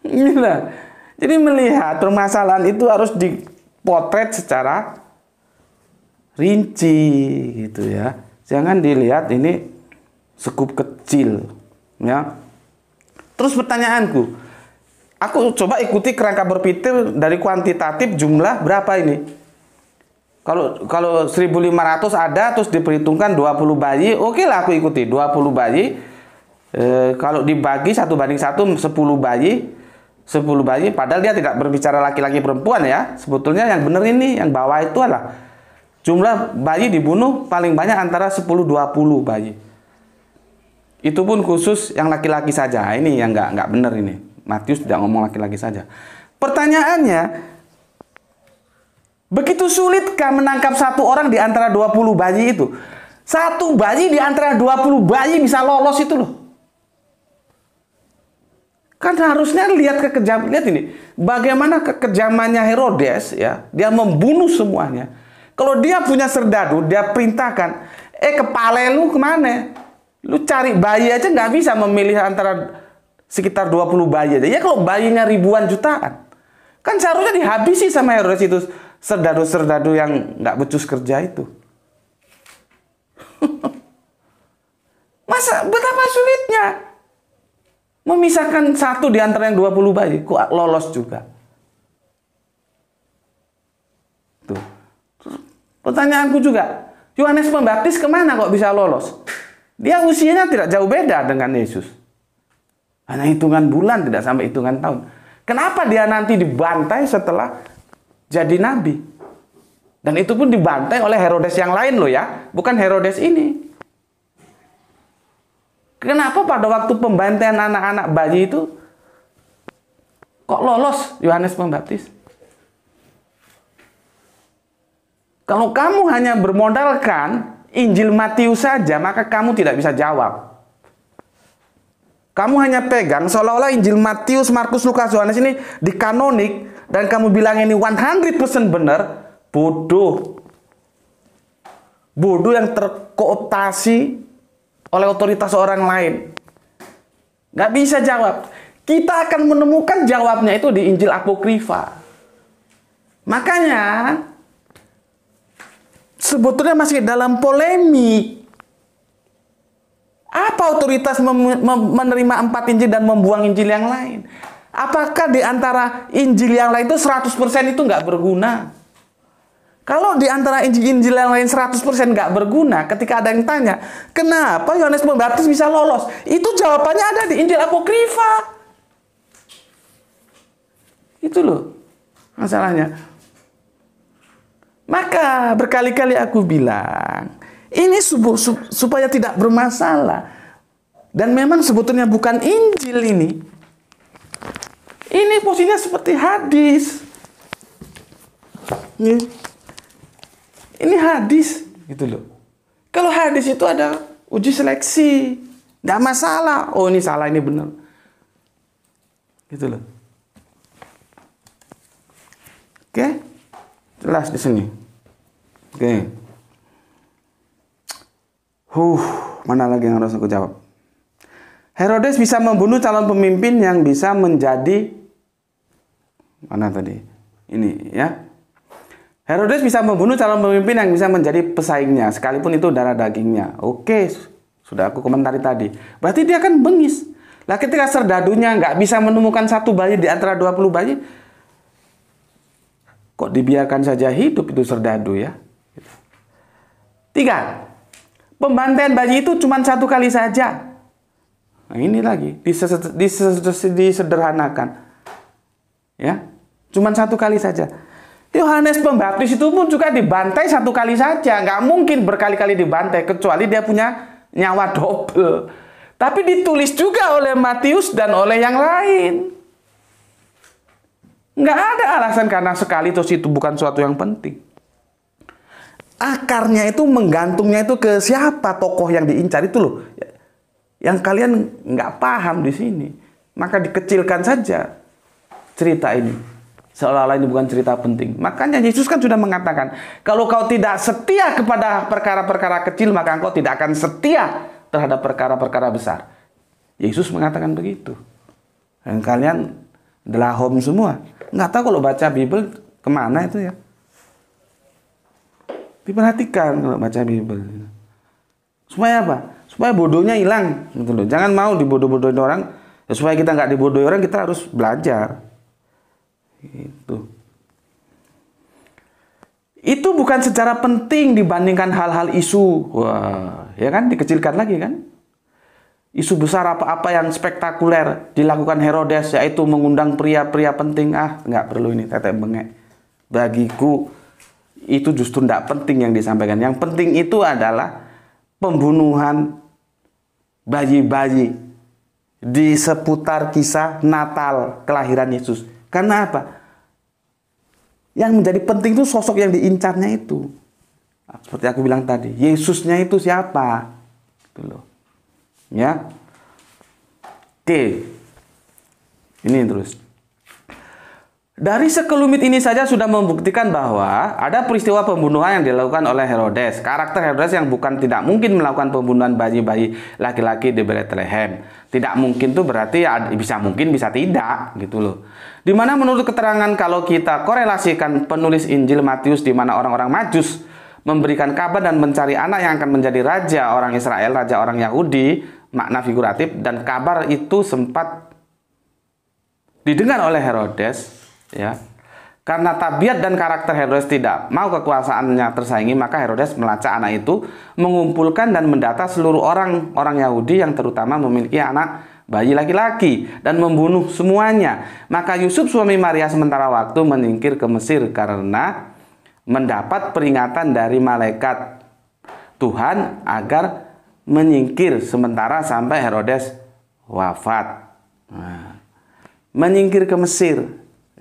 Gila. Jadi melihat permasalahan itu harus dipotret secara rinci gitu ya. Jangan dilihat ini sekup kecil ya. Terus pertanyaanku, aku coba ikuti kerangka berpikir dari kuantitatif jumlah berapa ini. Kalau kalau 1500 ada terus diperhitungkan 20 bayi, oke lah aku ikuti 20 bayi. E, kalau dibagi satu banding satu 10 bayi 10 bayi padahal dia tidak berbicara laki-laki perempuan ya. Sebetulnya yang benar ini yang bawah itu adalah jumlah bayi dibunuh paling banyak antara 10 20 bayi. Itu pun khusus yang laki-laki saja. Nah, ini yang nggak nggak benar ini. Matius tidak ngomong laki-laki saja. Pertanyaannya Begitu sulitkah menangkap satu orang di antara 20 bayi itu? Satu bayi di antara 20 bayi bisa lolos itu loh. Kan harusnya lihat kekejaman, lihat ini, bagaimana kekejamannya Herodes ya, dia membunuh semuanya. Kalau dia punya serdadu, dia perintahkan, eh kepala lu kemana? Lu cari bayi aja nggak bisa memilih antara sekitar 20 bayi aja. Ya kalau bayinya ribuan jutaan. Kan seharusnya dihabisi sama Herodes itu serdadu-serdadu yang nggak becus kerja itu. [LAUGHS] Masa betapa sulitnya Memisahkan satu di antara yang 20 bayi, lolos juga. Tuh. Pertanyaanku juga, Yohanes Pembaptis kemana kok bisa lolos? Dia usianya tidak jauh beda dengan Yesus. Hanya hitungan bulan, tidak sampai hitungan tahun. Kenapa dia nanti dibantai setelah jadi nabi? Dan itu pun dibantai oleh Herodes yang lain loh ya, bukan Herodes ini. Kenapa pada waktu pembantaian anak-anak bayi itu kok lolos Yohanes Pembaptis? Kalau kamu hanya bermodalkan Injil Matius saja, maka kamu tidak bisa jawab. Kamu hanya pegang seolah-olah Injil Matius, Markus, Lukas, Yohanes ini dikanonik dan kamu bilang ini 100% benar, bodoh. Bodoh yang terkooptasi oleh otoritas orang lain? Nggak bisa jawab. Kita akan menemukan jawabnya itu di Injil Apokrifa. Makanya, sebetulnya masih dalam polemik. Apa otoritas menerima empat Injil dan membuang Injil yang lain? Apakah di antara Injil yang lain itu 100% itu nggak berguna? Kalau di antara Injil-Injil yang lain 100% nggak berguna, ketika ada yang tanya, kenapa Yohanes Pembaptis bisa lolos? Itu jawabannya ada di Injil Apokrifa. Itu loh masalahnya. Maka berkali-kali aku bilang, ini subuh, supaya tidak bermasalah. Dan memang sebetulnya bukan Injil ini. Ini posisinya seperti hadis. Nih. Ini hadis gitu loh. Kalau hadis itu ada uji seleksi, tidak masalah. Oh ini salah ini benar. Gitu loh. Oke, jelas di sini. Oke. Huh, mana lagi yang harus aku jawab? Herodes bisa membunuh calon pemimpin yang bisa menjadi mana tadi? Ini ya. Herodes bisa membunuh calon pemimpin yang bisa menjadi pesaingnya, sekalipun itu darah dagingnya. Oke, sudah aku komentari tadi. Berarti dia kan bengis. Lah ketika serdadunya nggak bisa menemukan satu bayi di antara 20 bayi, kok dibiarkan saja hidup itu serdadu ya? Tiga, pembantaian bayi itu cuma satu kali saja. Nah, ini lagi disederhanakan. Ya, cuma satu kali saja. Yohanes Pembaptis itu pun juga dibantai satu kali saja. Nggak mungkin berkali-kali dibantai, kecuali dia punya nyawa dobel. Tapi ditulis juga oleh Matius dan oleh yang lain. Nggak ada alasan karena sekali terus itu bukan suatu yang penting. Akarnya itu menggantungnya itu ke siapa tokoh yang diincar itu loh. Yang kalian nggak paham di sini. Maka dikecilkan saja cerita ini. Seolah-olah ini bukan cerita penting. Makanya Yesus kan sudah mengatakan, kalau kau tidak setia kepada perkara-perkara kecil, maka engkau tidak akan setia terhadap perkara-perkara besar. Yesus mengatakan begitu. Dan kalian adalah home semua. Nggak tahu kalau baca Bible kemana itu ya. Diperhatikan kalau baca Bible. Supaya apa? Supaya bodohnya hilang. Gitu loh. Jangan mau dibodoh-bodohin orang. Ya, supaya kita nggak dibodohin orang, kita harus belajar. Itu. Itu bukan secara penting dibandingkan hal-hal isu. Wah, ya kan dikecilkan lagi kan? Isu besar apa-apa yang spektakuler dilakukan Herodes yaitu mengundang pria-pria penting. Ah, nggak perlu ini tetek bengek. Bagiku itu justru tidak penting yang disampaikan. Yang penting itu adalah pembunuhan bayi-bayi di seputar kisah Natal kelahiran Yesus. Karena apa? Yang menjadi penting itu sosok yang diincarnya itu. Seperti aku bilang tadi, Yesusnya itu siapa? Gitu loh. Ya. Oke. Ini terus. Dari sekelumit ini saja sudah membuktikan bahwa ada peristiwa pembunuhan yang dilakukan oleh Herodes. Karakter Herodes yang bukan tidak mungkin melakukan pembunuhan bayi-bayi laki-laki di Bethlehem. Tidak mungkin tuh berarti ya bisa mungkin bisa tidak gitu loh. Dimana menurut keterangan kalau kita korelasikan penulis Injil Matius di mana orang-orang majus memberikan kabar dan mencari anak yang akan menjadi raja orang Israel, raja orang Yahudi, makna figuratif dan kabar itu sempat didengar oleh Herodes ya karena tabiat dan karakter Herodes tidak mau kekuasaannya tersaingi, maka Herodes melacak anak itu, mengumpulkan dan mendata seluruh orang orang Yahudi yang terutama memiliki anak bayi laki-laki dan membunuh semuanya. Maka Yusuf suami Maria sementara waktu menyingkir ke Mesir karena mendapat peringatan dari malaikat Tuhan agar menyingkir sementara sampai Herodes wafat. Nah, menyingkir ke Mesir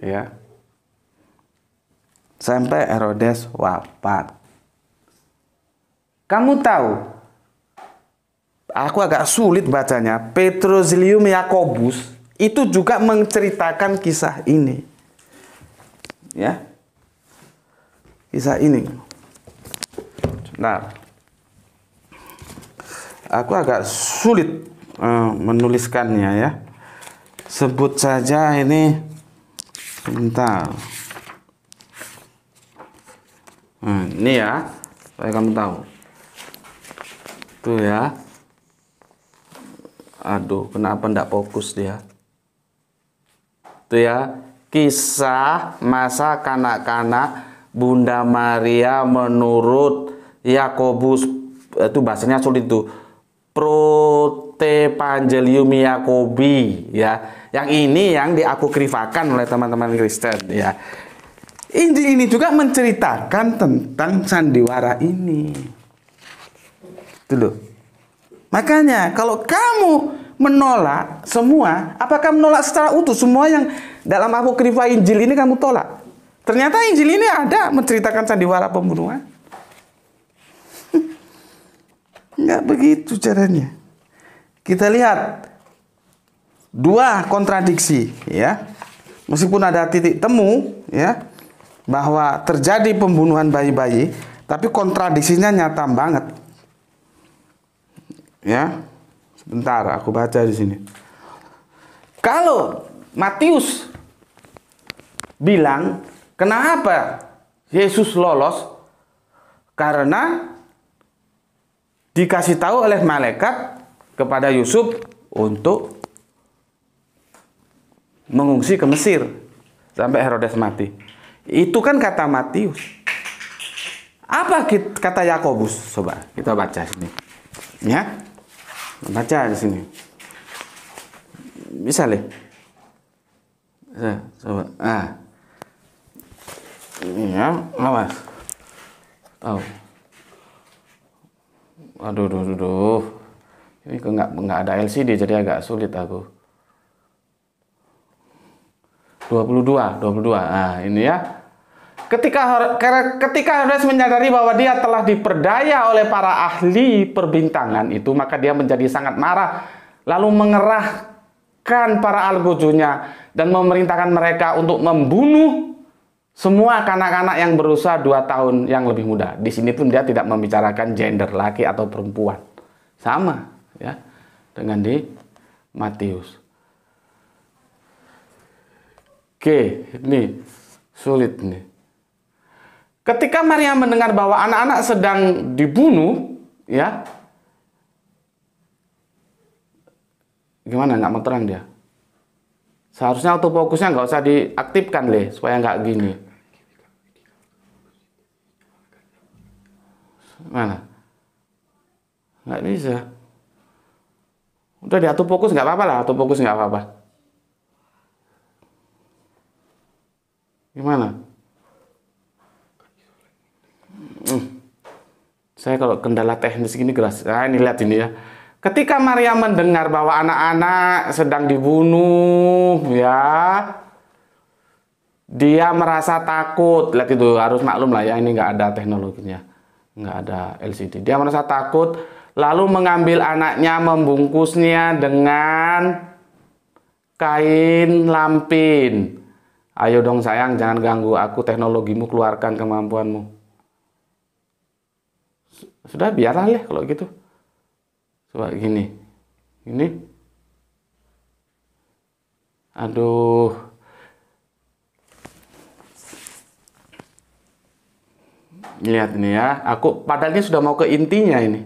ya sampai Herodes wafat kamu tahu aku agak sulit bacanya Petrosilium Yakobus itu juga menceritakan kisah ini ya kisah ini nah aku agak sulit uh, menuliskannya ya sebut saja ini mental. Nah, hmm, ini ya, saya kamu tahu. Tuh ya. Aduh, kenapa ndak fokus dia? Tuh ya, kisah masa kanak-kanak Bunda Maria menurut Yakobus eh, itu bahasanya sulit tuh, Prote Pangelium Yakobi ya yang ini yang diapokrifakan oleh teman-teman Kristen ya. Injil ini juga menceritakan tentang sandiwara ini. dulu Makanya kalau kamu menolak semua, apakah menolak secara utuh semua yang dalam apokrifa Injil ini kamu tolak? Ternyata Injil ini ada menceritakan sandiwara pembunuhan. Enggak [LAUGHS] begitu caranya. Kita lihat dua kontradiksi ya meskipun ada titik temu ya bahwa terjadi pembunuhan bayi-bayi tapi kontradiksinya nyata banget ya sebentar aku baca di sini kalau Matius bilang kenapa Yesus lolos karena dikasih tahu oleh malaikat kepada Yusuf untuk mengungsi ke Mesir sampai Herodes mati. Itu kan kata Matius. Apa kata Yakobus? Coba kita baca sini. Ya. Baca di sini. bisa lihat Coba. Ah. ya, awas. Tahu. Aduh, aduh, aduh. Ini nggak nggak ada LCD jadi agak sulit aku. 22, 22. Nah, ini ya. Ketika ketika Herodes menyadari bahwa dia telah diperdaya oleh para ahli perbintangan itu, maka dia menjadi sangat marah lalu mengerahkan para algojonya dan memerintahkan mereka untuk membunuh semua kanak-kanak yang berusia 2 tahun yang lebih muda. Di sini pun dia tidak membicarakan gender laki atau perempuan. Sama ya dengan di Matius. Oke, ini sulit nih. Ketika Maria mendengar bahwa anak-anak sedang dibunuh, ya, gimana? Nggak mau dia. Seharusnya autofokusnya nggak usah diaktifkan Le, supaya nggak gini. Mana? Nggak bisa. Udah di autofokus nggak apa-apa lah, autofokus nggak apa-apa. Gimana? Hmm. Saya kalau kendala teknis gini gelas. Nah, ini lihat ini ya. Ketika Maria mendengar bahwa anak-anak sedang dibunuh, ya, dia merasa takut. Lihat itu harus maklum lah ya, ini nggak ada teknologinya, nggak ada LCD. Dia merasa takut, lalu mengambil anaknya, membungkusnya dengan kain lampin. Ayo dong sayang, jangan ganggu aku, teknologimu keluarkan kemampuanmu. Sudah biarlah lah ya, kalau gitu. Coba gini. Ini. Aduh. Lihat ini ya, aku padahal ini sudah mau ke intinya ini.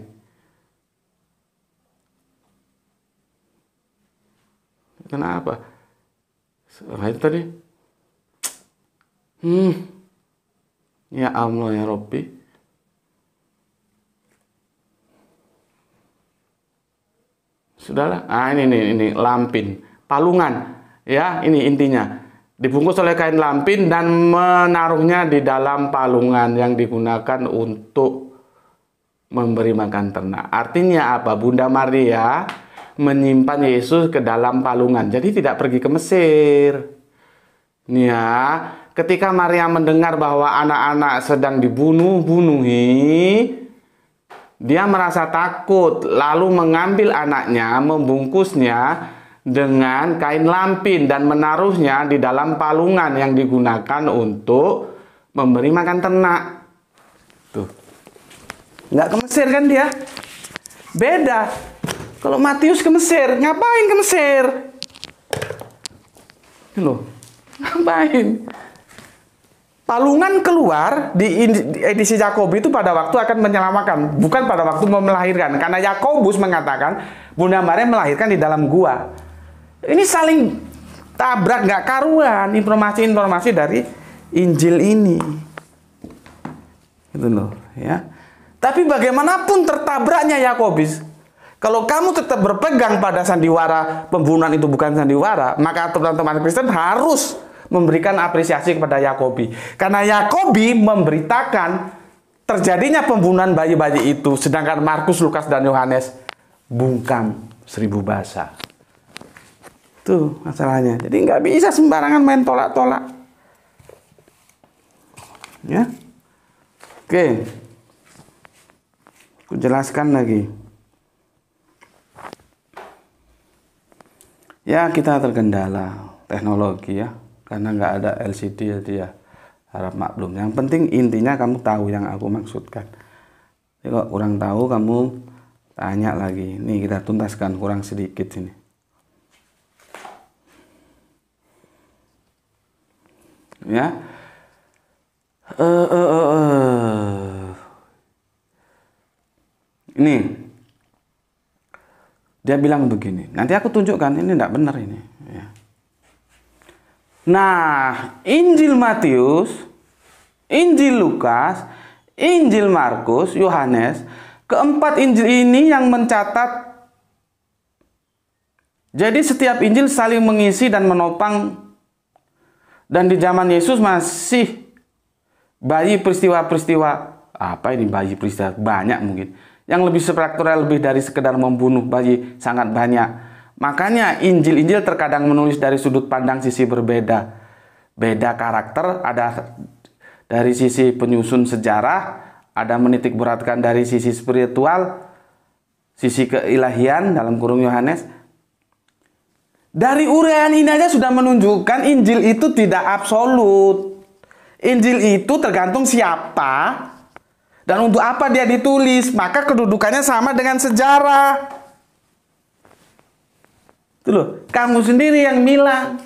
Kenapa? Apa nah, itu tadi Hmm. Ya Allah ya Rabbi. Sudahlah. Ah ini ini ini lampin, palungan. Ya, ini intinya. Dibungkus oleh kain lampin dan menaruhnya di dalam palungan yang digunakan untuk memberi makan ternak. Artinya apa? Bunda Maria ya, menyimpan Yesus ke dalam palungan. Jadi tidak pergi ke Mesir. Nih ya, ketika Maria mendengar bahwa anak-anak sedang dibunuh-bunuhi, dia merasa takut, lalu mengambil anaknya, membungkusnya dengan kain lampin dan menaruhnya di dalam palungan yang digunakan untuk memberi makan ternak. Tuh. Nggak ke Mesir kan dia? Beda. Kalau Matius ke Mesir, ngapain ke Mesir? Loh, ngapain? palungan keluar di edisi Yakobi itu pada waktu akan menyelamatkan, bukan pada waktu mau melahirkan. Karena Yakobus mengatakan Bunda Maria melahirkan di dalam gua. Ini saling tabrak nggak karuan informasi-informasi dari Injil ini. Itu loh, ya. Tapi bagaimanapun tertabraknya Yakobus, kalau kamu tetap berpegang pada sandiwara pembunuhan itu bukan sandiwara, maka teman-teman Kristen harus memberikan apresiasi kepada Yakobi. Karena Yakobi memberitakan terjadinya pembunuhan bayi-bayi itu, sedangkan Markus, Lukas, dan Yohanes bungkam seribu bahasa. Itu masalahnya. Jadi nggak bisa sembarangan main tolak-tolak. Ya. Oke. Aku jelaskan lagi. Ya, kita terkendala teknologi ya karena nggak ada LCD jadi ya harap maklum yang penting intinya kamu tahu yang aku maksudkan jadi kalau kurang tahu kamu tanya lagi nih kita tuntaskan kurang sedikit ini. ya uh, uh, uh, uh. ini dia bilang begini nanti aku tunjukkan ini tidak benar ini ya Nah, Injil Matius, Injil Lukas, Injil Markus, Yohanes, keempat Injil ini yang mencatat jadi setiap Injil saling mengisi dan menopang dan di zaman Yesus masih bayi peristiwa-peristiwa apa ini bayi peristiwa banyak mungkin yang lebih spektral lebih dari sekedar membunuh bayi sangat banyak Makanya Injil-Injil terkadang menulis dari sudut pandang sisi berbeda. Beda karakter, ada dari sisi penyusun sejarah, ada menitik beratkan dari sisi spiritual, sisi keilahian dalam kurung Yohanes. Dari uraian ini aja sudah menunjukkan Injil itu tidak absolut. Injil itu tergantung siapa dan untuk apa dia ditulis, maka kedudukannya sama dengan sejarah. Itu loh, kamu sendiri yang bilang.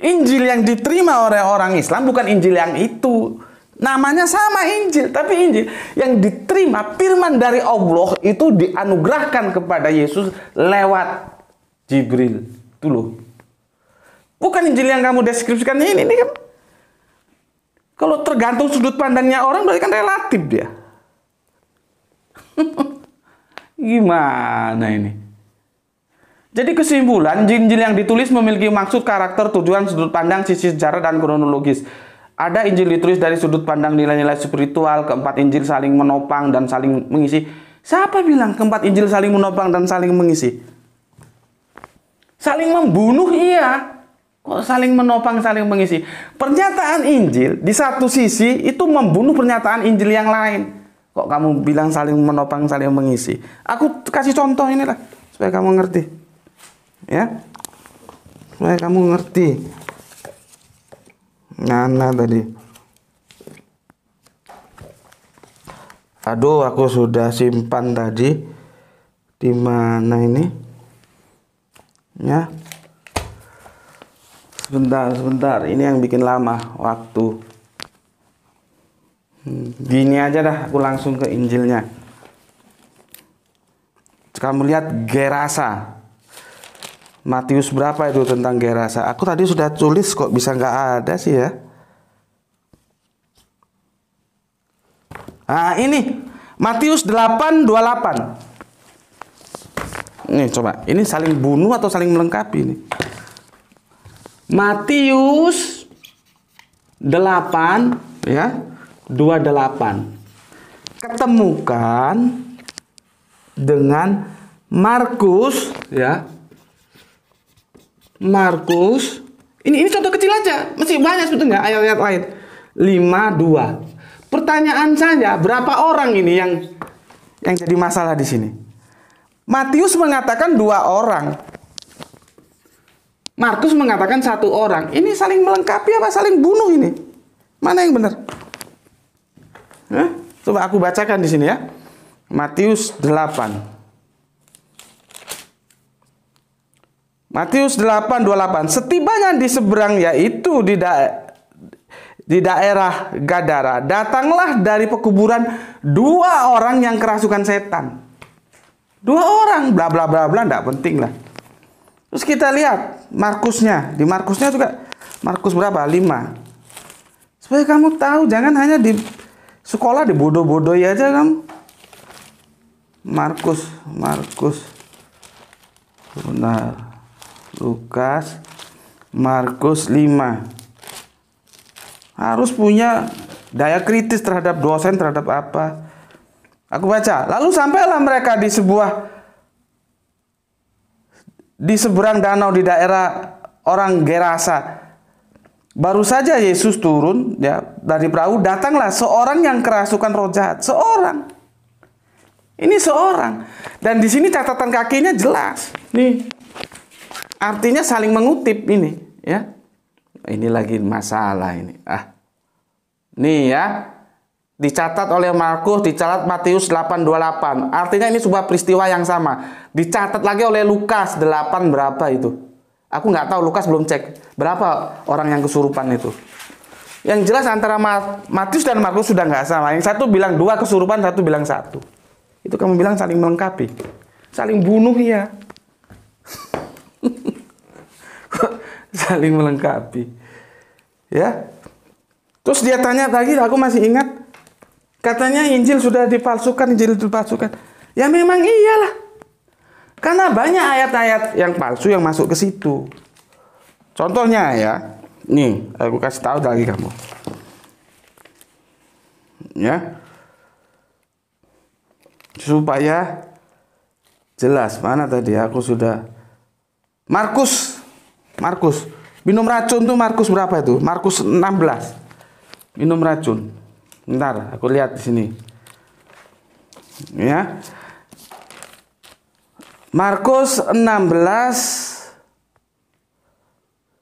Injil yang diterima oleh orang Islam bukan Injil yang itu. Namanya sama Injil, tapi Injil yang diterima firman dari Allah itu dianugerahkan kepada Yesus lewat Jibril. Itu loh. Bukan Injil yang kamu deskripsikan ini, ini kan. Kalau tergantung sudut pandangnya orang berarti kan relatif dia. [LAUGHS] Gimana ini? Jadi kesimpulan, Injil yang ditulis memiliki maksud, karakter, tujuan, sudut pandang, sisi sejarah, dan kronologis. Ada Injil ditulis dari sudut pandang nilai-nilai spiritual, keempat Injil saling menopang dan saling mengisi. Siapa bilang keempat Injil saling menopang dan saling mengisi? Saling membunuh iya. Kok saling menopang, saling mengisi? Pernyataan Injil di satu sisi itu membunuh pernyataan Injil yang lain. Kok kamu bilang saling menopang, saling mengisi? Aku kasih contoh inilah supaya kamu ngerti ya supaya kamu ngerti Nana tadi aduh aku sudah simpan tadi di mana ini ya sebentar sebentar ini yang bikin lama waktu gini aja dah aku langsung ke Injilnya kamu lihat Gerasa Matius berapa itu tentang Gerasa? Aku tadi sudah tulis kok bisa nggak ada sih ya. Ah ini Matius 828. Nih coba, ini saling bunuh atau saling melengkapi ini. Matius 8 ya 28 ketemukan dengan Markus ya Markus ini ini contoh kecil aja masih banyak sebetulnya ayat-ayat lain 52 pertanyaan saja berapa orang ini yang yang jadi masalah di sini Matius mengatakan dua orang Markus mengatakan satu orang ini saling melengkapi apa saling bunuh ini mana yang benar coba aku bacakan di sini ya Matius 8 Matius 8:28. Setibanya di seberang yaitu di da di daerah Gadara, datanglah dari pekuburan dua orang yang kerasukan setan. Dua orang, bla bla bla bla, enggak penting lah. Terus kita lihat Markusnya, di Markusnya juga Markus berapa? 5. Supaya kamu tahu, jangan hanya di sekolah dibodoh-bodohi aja kamu. Markus, Markus. Benar. Lukas Markus 5 harus punya daya kritis terhadap dosen terhadap apa aku baca lalu sampailah mereka di sebuah di seberang danau di daerah orang Gerasa baru saja Yesus turun ya dari perahu datanglah seorang yang kerasukan roh jahat seorang ini seorang dan di sini catatan kakinya jelas nih Artinya saling mengutip ini, ya. Ini lagi masalah ini. Ah. Nih ya. Dicatat oleh Markus, dicatat Matius 8:28. Artinya ini sebuah peristiwa yang sama. Dicatat lagi oleh Lukas 8 berapa itu? Aku nggak tahu Lukas belum cek berapa orang yang kesurupan itu. Yang jelas antara Matius dan Markus sudah nggak sama. Yang satu bilang dua kesurupan, satu bilang satu. Itu kamu bilang saling melengkapi. Saling bunuh ya saling melengkapi ya terus dia tanya lagi aku masih ingat katanya Injil sudah dipalsukan Injil dipalsukan ya memang iyalah karena banyak ayat-ayat yang palsu yang masuk ke situ contohnya ya nih aku kasih tahu lagi kamu ya supaya jelas mana tadi aku sudah Markus Markus minum racun tuh Markus berapa itu? Markus 16. Minum racun. Bentar, aku lihat di sini. Ya. Markus 16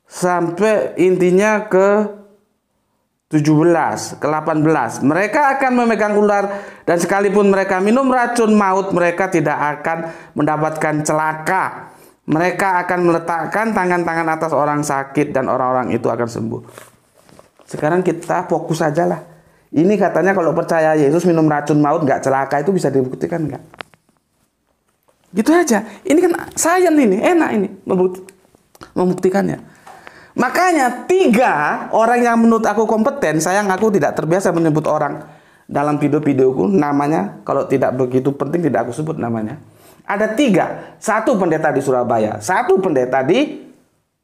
sampai intinya ke 17 ke 18 mereka akan memegang ular dan sekalipun mereka minum racun maut mereka tidak akan mendapatkan celaka mereka akan meletakkan tangan-tangan atas orang sakit dan orang-orang itu akan sembuh. Sekarang kita fokus aja lah. Ini katanya kalau percaya Yesus minum racun maut nggak celaka itu bisa dibuktikan nggak? Gitu aja. Ini kan sayang ini, enak ini membuktikannya. Makanya tiga orang yang menurut aku kompeten, sayang aku tidak terbiasa menyebut orang dalam video-videoku namanya. Kalau tidak begitu penting tidak aku sebut namanya ada tiga, satu pendeta di Surabaya, satu pendeta di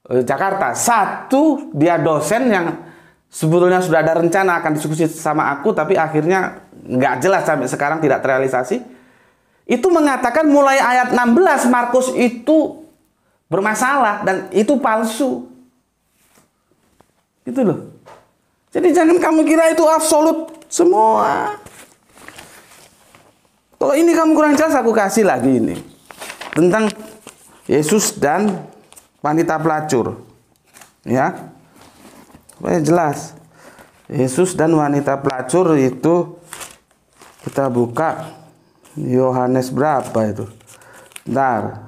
eh, Jakarta, satu dia dosen yang sebetulnya sudah ada rencana akan diskusi sama aku, tapi akhirnya nggak jelas sampai sekarang tidak terrealisasi. Itu mengatakan mulai ayat 16 Markus itu bermasalah dan itu palsu. Itu loh. Jadi jangan kamu kira itu absolut semua. Kalau ini kamu kurang jelas aku kasih lagi ini. Tentang Yesus dan wanita pelacur. Ya. Supaya jelas. Yesus dan wanita pelacur itu kita buka Yohanes berapa itu? Ntar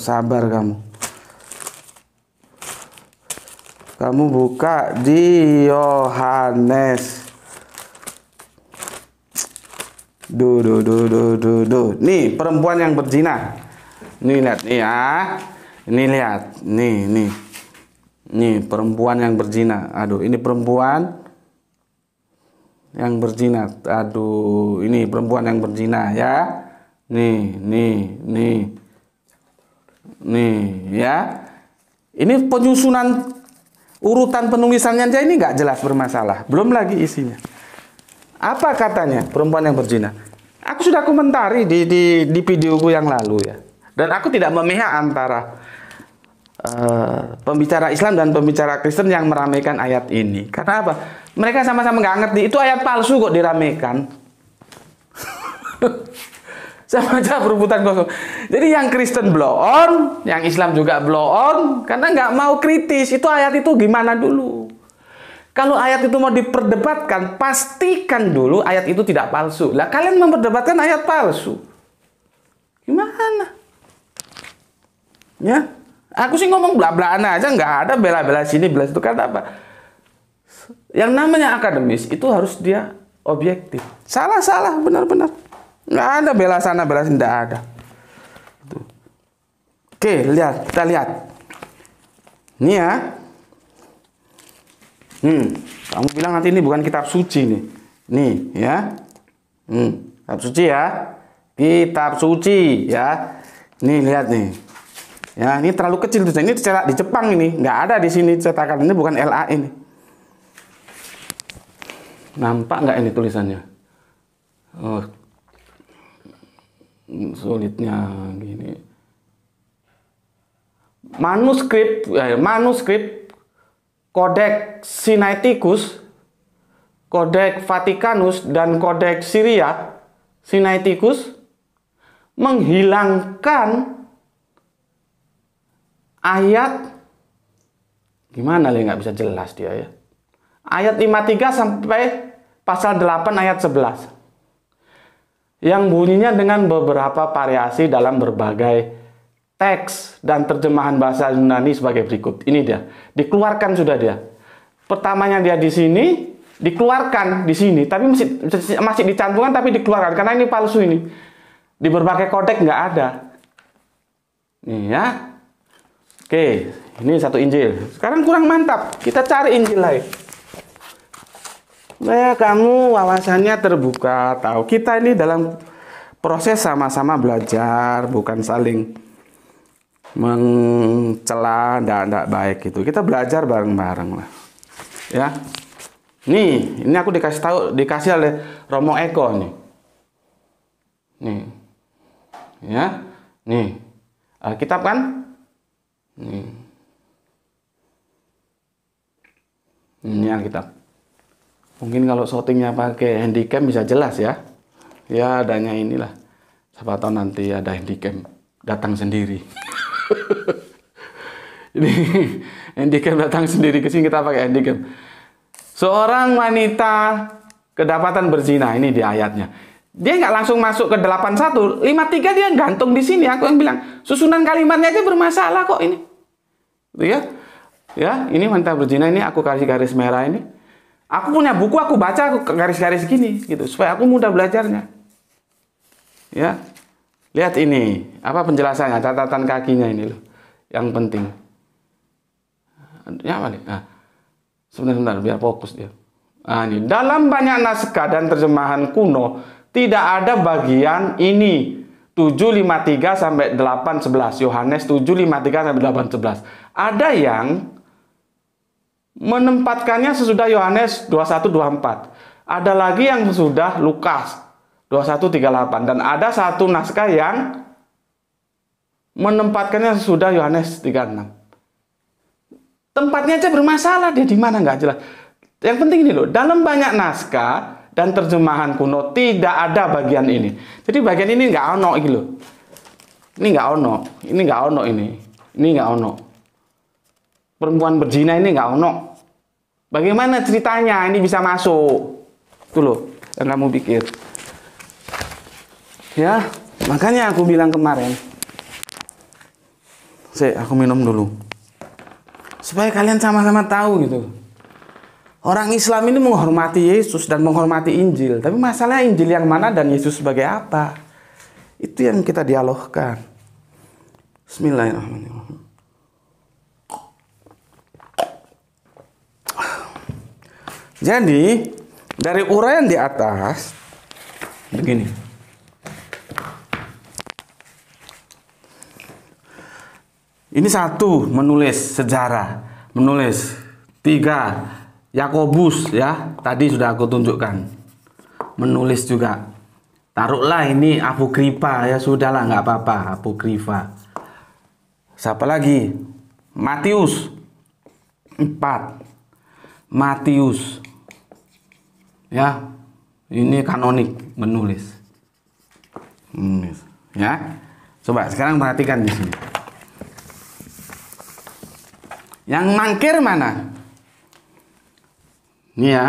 sabar kamu. Kamu buka di Yohanes Du, du, du, du, du, du. Nih, perempuan yang berzina. Nih, lihat. Nih, ya. Ah. Ini lihat. Nih, nih. Nih, perempuan yang berzina. Aduh, ini perempuan yang berzina. Aduh, ini perempuan yang berzina, ya. Nih, nih, nih. Nih, ya. Ini penyusunan urutan penulisannya aja ini nggak jelas bermasalah. Belum lagi isinya. Apa katanya perempuan yang berzina? Aku sudah komentari di, di, di videoku yang lalu ya. Dan aku tidak memihak antara Uh, pembicara Islam dan pembicara Kristen yang meramaikan ayat ini. Karena apa? Mereka sama-sama nggak ngerti. Itu ayat palsu kok diramaikan. [LAUGHS] sama aja perebutan kosong. Jadi yang Kristen blow on, yang Islam juga blow on, karena nggak mau kritis. Itu ayat itu gimana dulu? Kalau ayat itu mau diperdebatkan, pastikan dulu ayat itu tidak palsu. Lah kalian memperdebatkan ayat palsu. Gimana? Ya, aku sih ngomong bla-blaan aja, nggak ada bela-bela sini, bela itu karena apa? Yang namanya akademis itu harus dia objektif. Salah-salah, benar-benar. Nggak ada bela sana, bela sini, nggak ada. Oke, lihat, kita lihat. Ini ya, Hmm, kamu bilang nanti ini bukan kitab suci nih. Nih, ya. Hmm, kitab suci ya. Kitab suci ya. Nih lihat nih. Ya, ini terlalu kecil tuh. Ini cetak di Jepang ini, nggak ada di sini cetakan ini bukan LA ini. Nampak nggak ini tulisannya? Oh. Sulitnya gini. Manuskrip, eh, manuskrip Kodek Sinaiticus, Kodek Vatikanus, dan Kodek Syria Sinaiticus menghilangkan ayat gimana lah nggak bisa jelas dia ya ayat 53 sampai pasal 8 ayat 11 yang bunyinya dengan beberapa variasi dalam berbagai teks dan terjemahan bahasa Yunani sebagai berikut. Ini dia. Dikeluarkan sudah dia. Pertamanya dia di sini, dikeluarkan di sini, tapi masih masih dicantumkan tapi dikeluarkan karena ini palsu ini. Di berbagai kodek nggak ada. Nih ya. Oke, ini satu Injil. Sekarang kurang mantap. Kita cari Injil lain. Nah, kamu wawasannya terbuka, tahu. Kita ini dalam proses sama-sama belajar, bukan saling mencela tidak baik gitu. Kita belajar bareng-bareng lah. Ya. Nih, ini aku dikasih tahu dikasih oleh Romo Eko nih. Nih. Ya. Nih. Alkitab eh, kan? Nih. Ini Alkitab. Mungkin kalau shootingnya pakai handycam bisa jelas ya. Ya adanya inilah. Siapa tahu nanti ada handycam datang sendiri jadi [LAUGHS] handicap datang sendiri ke sini kita pakai handicap. Seorang wanita kedapatan berzina ini di ayatnya. Dia nggak langsung masuk ke 81, 53 dia gantung di sini. Aku yang bilang susunan kalimatnya aja bermasalah kok ini. Gitu ya. Ya, ini wanita berzina ini aku kasih garis merah ini. Aku punya buku aku baca aku garis-garis gini gitu supaya aku mudah belajarnya. Ya, Lihat ini, apa penjelasannya? Catatan kakinya ini loh, yang penting. Ya balik. Nah, sebentar, biar fokus dia. Nah, ini. Dalam banyak naskah dan terjemahan kuno, tidak ada bagian ini. 753 sampai 811 Yohanes 753 sampai 811. Ada yang menempatkannya sesudah Yohanes 21 24. Ada lagi yang sesudah Lukas 2138 dan ada satu naskah yang menempatkannya sudah Yohanes 36. Tempatnya aja bermasalah dia di mana nggak jelas. Yang penting ini loh, dalam banyak naskah dan terjemahan kuno tidak ada bagian ini. Jadi bagian ini nggak ono gitu loh. Ini nggak ono, ini nggak ono ini, ini nggak ono. Perempuan berzina ini nggak ono. Bagaimana ceritanya ini bisa masuk? Tuh loh, yang kamu pikir. Ya, makanya aku bilang kemarin. Saya aku minum dulu. Supaya kalian sama-sama tahu gitu. Orang Islam ini menghormati Yesus dan menghormati Injil. Tapi masalah Injil yang mana dan Yesus sebagai apa? Itu yang kita dialogkan. Bismillahirrahmanirrahim. Jadi, dari uraian di atas begini. Ini satu menulis sejarah, menulis. Tiga Yakobus ya, tadi sudah aku tunjukkan. Menulis juga. Taruhlah ini Abu Kripa ya sudahlah nggak apa-apa Abu Kripa. Siapa lagi? Matius empat Matius. Ya. Ini kanonik menulis. Hmm, ya. Coba sekarang perhatikan di sini. Yang mangkir mana? Ini ya,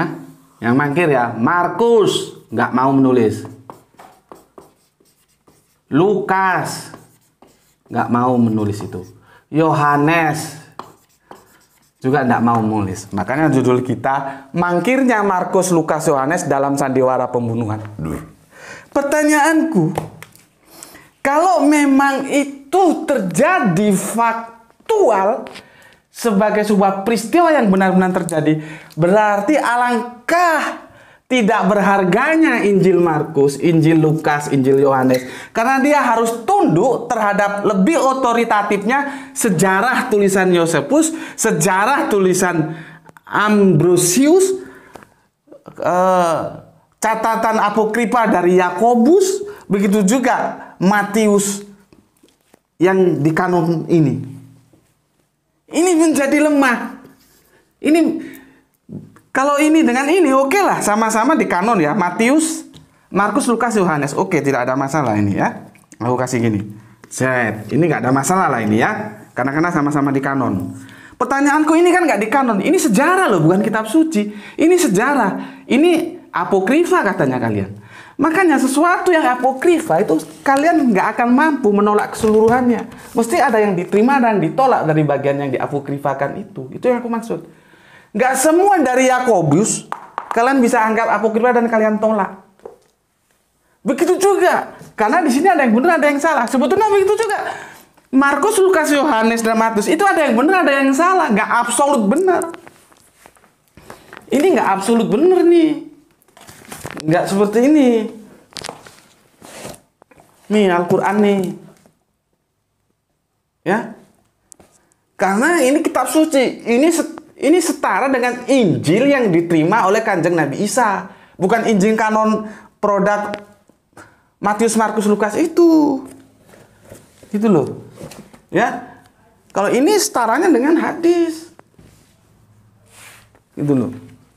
yang mangkir ya. Markus nggak mau menulis. Lukas nggak mau menulis itu. Yohanes juga nggak mau menulis. Makanya judul kita Mangkirnya Markus Lukas Yohanes dalam sandiwara pembunuhan. Duh. Pertanyaanku, kalau memang itu terjadi faktual, sebagai sebuah peristiwa yang benar-benar terjadi, berarti alangkah tidak berharganya Injil Markus, Injil Lukas, Injil Yohanes karena dia harus tunduk terhadap lebih otoritatifnya sejarah tulisan Yosefus, sejarah tulisan Ambrosius, eh, catatan apokripa dari Yakobus, begitu juga Matius yang di kanon ini. Ini menjadi lemah. Ini kalau ini dengan ini oke okay lah, sama-sama di kanon ya. Matius, Markus, Lukas, Yohanes. Oke, okay, tidak ada masalah ini ya. Aku kasih gini. Set, ini nggak ada masalah lah ini ya. Karena karena sama-sama di kanon. Pertanyaanku ini kan nggak di kanon. Ini sejarah loh, bukan kitab suci. Ini sejarah. Ini apokrifa katanya kalian. Makanya sesuatu yang apokrifa ah, itu kalian nggak akan mampu menolak keseluruhannya. Mesti ada yang diterima dan ditolak dari bagian yang diapokrifakan itu. Itu yang aku maksud. Nggak semua dari Yakobus kalian bisa anggap apokrifa dan kalian tolak. Begitu juga. Karena di sini ada yang benar, ada yang salah. Sebetulnya begitu juga. Markus, Lukas, Yohanes, dan Matius itu ada yang benar, ada yang salah. Nggak absolut benar. Ini nggak absolut benar nih nggak seperti ini nih Al-Quran nih ya karena ini kitab suci ini ini setara dengan Injil yang diterima oleh kanjeng Nabi Isa bukan Injil kanon produk Matius Markus Lukas itu gitu loh ya kalau ini setaranya dengan hadis gitu loh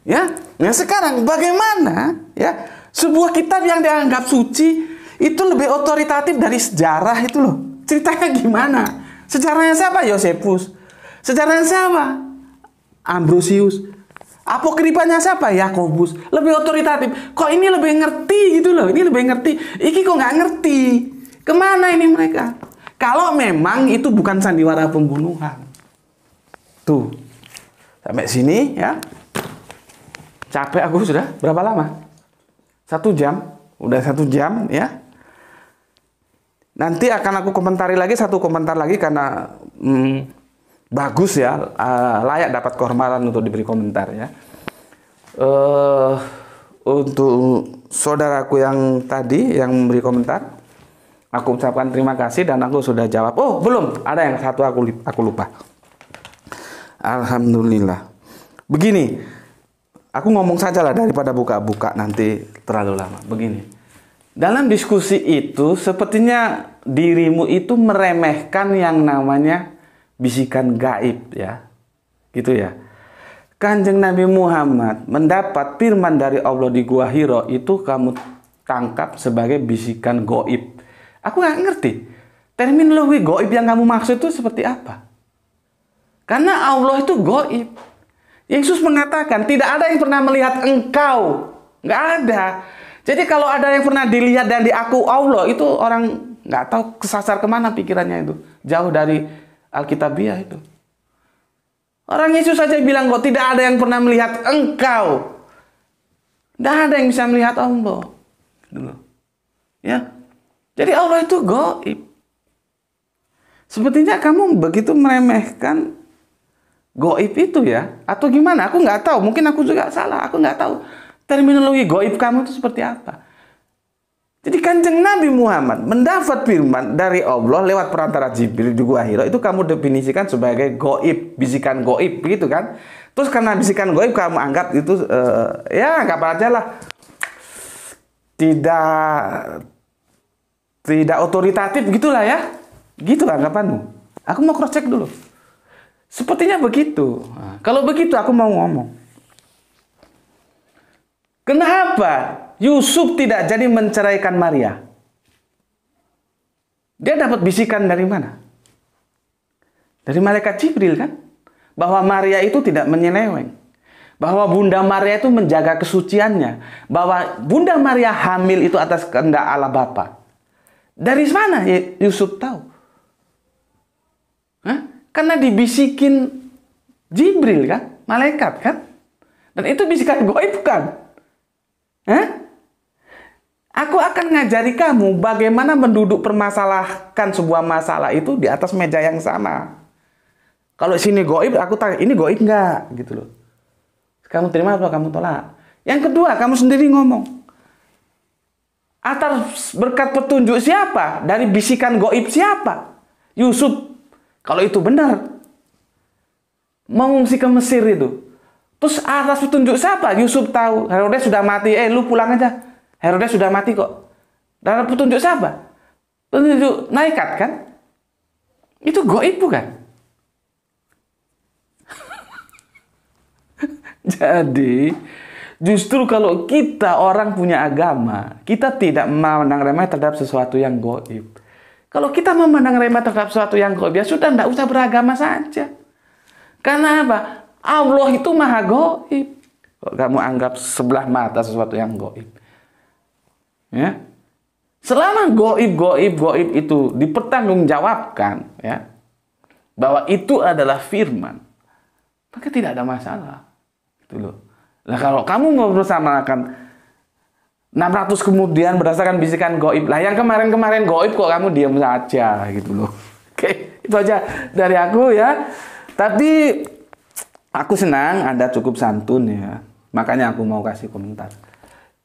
Ya. Nah, sekarang bagaimana ya sebuah kitab yang dianggap suci itu lebih otoritatif dari sejarah itu loh. Ceritanya gimana? Sejarahnya siapa? Yosefus. Sejarahnya siapa? Ambrosius. Apokrifanya siapa? Yakobus. Lebih otoritatif. Kok ini lebih ngerti gitu loh. Ini lebih ngerti. Iki kok nggak ngerti. Kemana ini mereka? Kalau memang itu bukan sandiwara pembunuhan. Tuh. Sampai sini ya. Capek aku sudah berapa lama? Satu jam. Udah satu jam ya. Nanti akan aku komentari lagi satu komentar lagi karena hmm, bagus ya, eh, layak dapat kehormatan untuk diberi komentar ya. Uh, untuk saudaraku yang tadi yang memberi komentar, aku ucapkan terima kasih dan aku sudah jawab. Oh belum, ada yang satu aku aku lupa. Alhamdulillah. Begini, aku ngomong saja lah daripada buka-buka nanti terlalu lama. Begini, dalam diskusi itu sepertinya dirimu itu meremehkan yang namanya bisikan gaib ya, gitu ya. Kanjeng Nabi Muhammad mendapat firman dari Allah di Gua Hiro itu kamu tangkap sebagai bisikan goib. Aku nggak ngerti terminologi goib yang kamu maksud itu seperti apa. Karena Allah itu goib. Yesus mengatakan, tidak ada yang pernah melihat engkau. Nggak ada. Jadi kalau ada yang pernah dilihat dan diaku Allah, itu orang nggak tahu kesasar kemana pikirannya itu. Jauh dari Alkitabiah itu. Orang Yesus saja bilang kok tidak ada yang pernah melihat engkau. Tidak ada yang bisa melihat Allah. Gitu ya. Jadi Allah itu goib. Sepertinya kamu begitu meremehkan goib itu ya atau gimana aku nggak tahu mungkin aku juga salah aku nggak tahu terminologi goib kamu itu seperti apa jadi kanjeng Nabi Muhammad mendapat firman dari Allah lewat perantara Jibril di Gua Hiro itu kamu definisikan sebagai goib bisikan goib gitu kan terus karena bisikan goib kamu anggap itu uh, ya anggap aja lah tidak tidak otoritatif gitulah ya gitu anggapanmu aku mau cross check dulu Sepertinya begitu. Ah, kalau begitu aku mau ngomong. Kenapa Yusuf tidak jadi menceraikan Maria? Dia dapat bisikan dari mana? Dari malaikat Jibril kan? Bahwa Maria itu tidak menyeleweng. Bahwa Bunda Maria itu menjaga kesuciannya. Bahwa Bunda Maria hamil itu atas kehendak Allah Bapa. Dari mana Yusuf tahu? Karena dibisikin Jibril kan, malaikat kan? Dan itu bisikan goib kan? Hah? Aku akan ngajari kamu bagaimana menduduk permasalahkan sebuah masalah itu di atas meja yang sama. Kalau sini goib, aku tanya, ini goib nggak? Gitu loh. Kamu terima atau kamu tolak? Yang kedua, kamu sendiri ngomong. Atas berkat petunjuk siapa? Dari bisikan goib siapa? Yusuf kalau itu benar, mengungsi ke Mesir itu. Terus atas petunjuk siapa? Yusuf tahu. Herodes sudah mati. Eh, lu pulang aja. Herodes sudah mati kok. Dan petunjuk siapa? Petunjuk naikat kan? Itu goib bukan? [LAUGHS] Jadi, justru kalau kita orang punya agama, kita tidak memandang remeh terhadap sesuatu yang goib. Kalau kita memandang remeh terhadap sesuatu yang goib, ya sudah, tidak usah beragama saja. Karena apa? Allah itu maha goib. Kalau kamu anggap sebelah mata sesuatu yang goib. Ya. Selama goib, goib, goib itu dipertanggungjawabkan, ya, bahwa itu adalah firman, maka tidak ada masalah. Itu loh. Nah, kalau kamu mau bersamakan 600 kemudian berdasarkan bisikan goib lah yang kemarin-kemarin goib kok kamu diam saja gitu loh oke itu aja dari aku ya tapi aku senang anda cukup santun ya makanya aku mau kasih komentar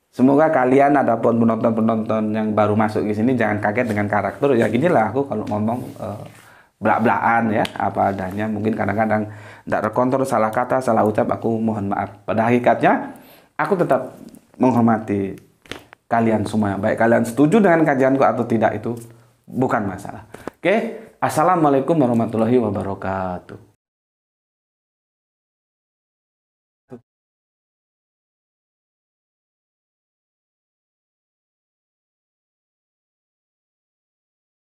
semoga kalian ataupun penonton-penonton yang baru masuk di sini jangan kaget dengan karakter ya gini lah aku kalau ngomong uh, belak-belakan ya apa adanya mungkin kadang-kadang tidak terkontrol salah kata salah ucap aku mohon maaf pada hakikatnya aku tetap menghormati kalian semua. Baik kalian setuju dengan kajianku atau tidak itu bukan masalah. Oke, Assalamualaikum warahmatullahi wabarakatuh.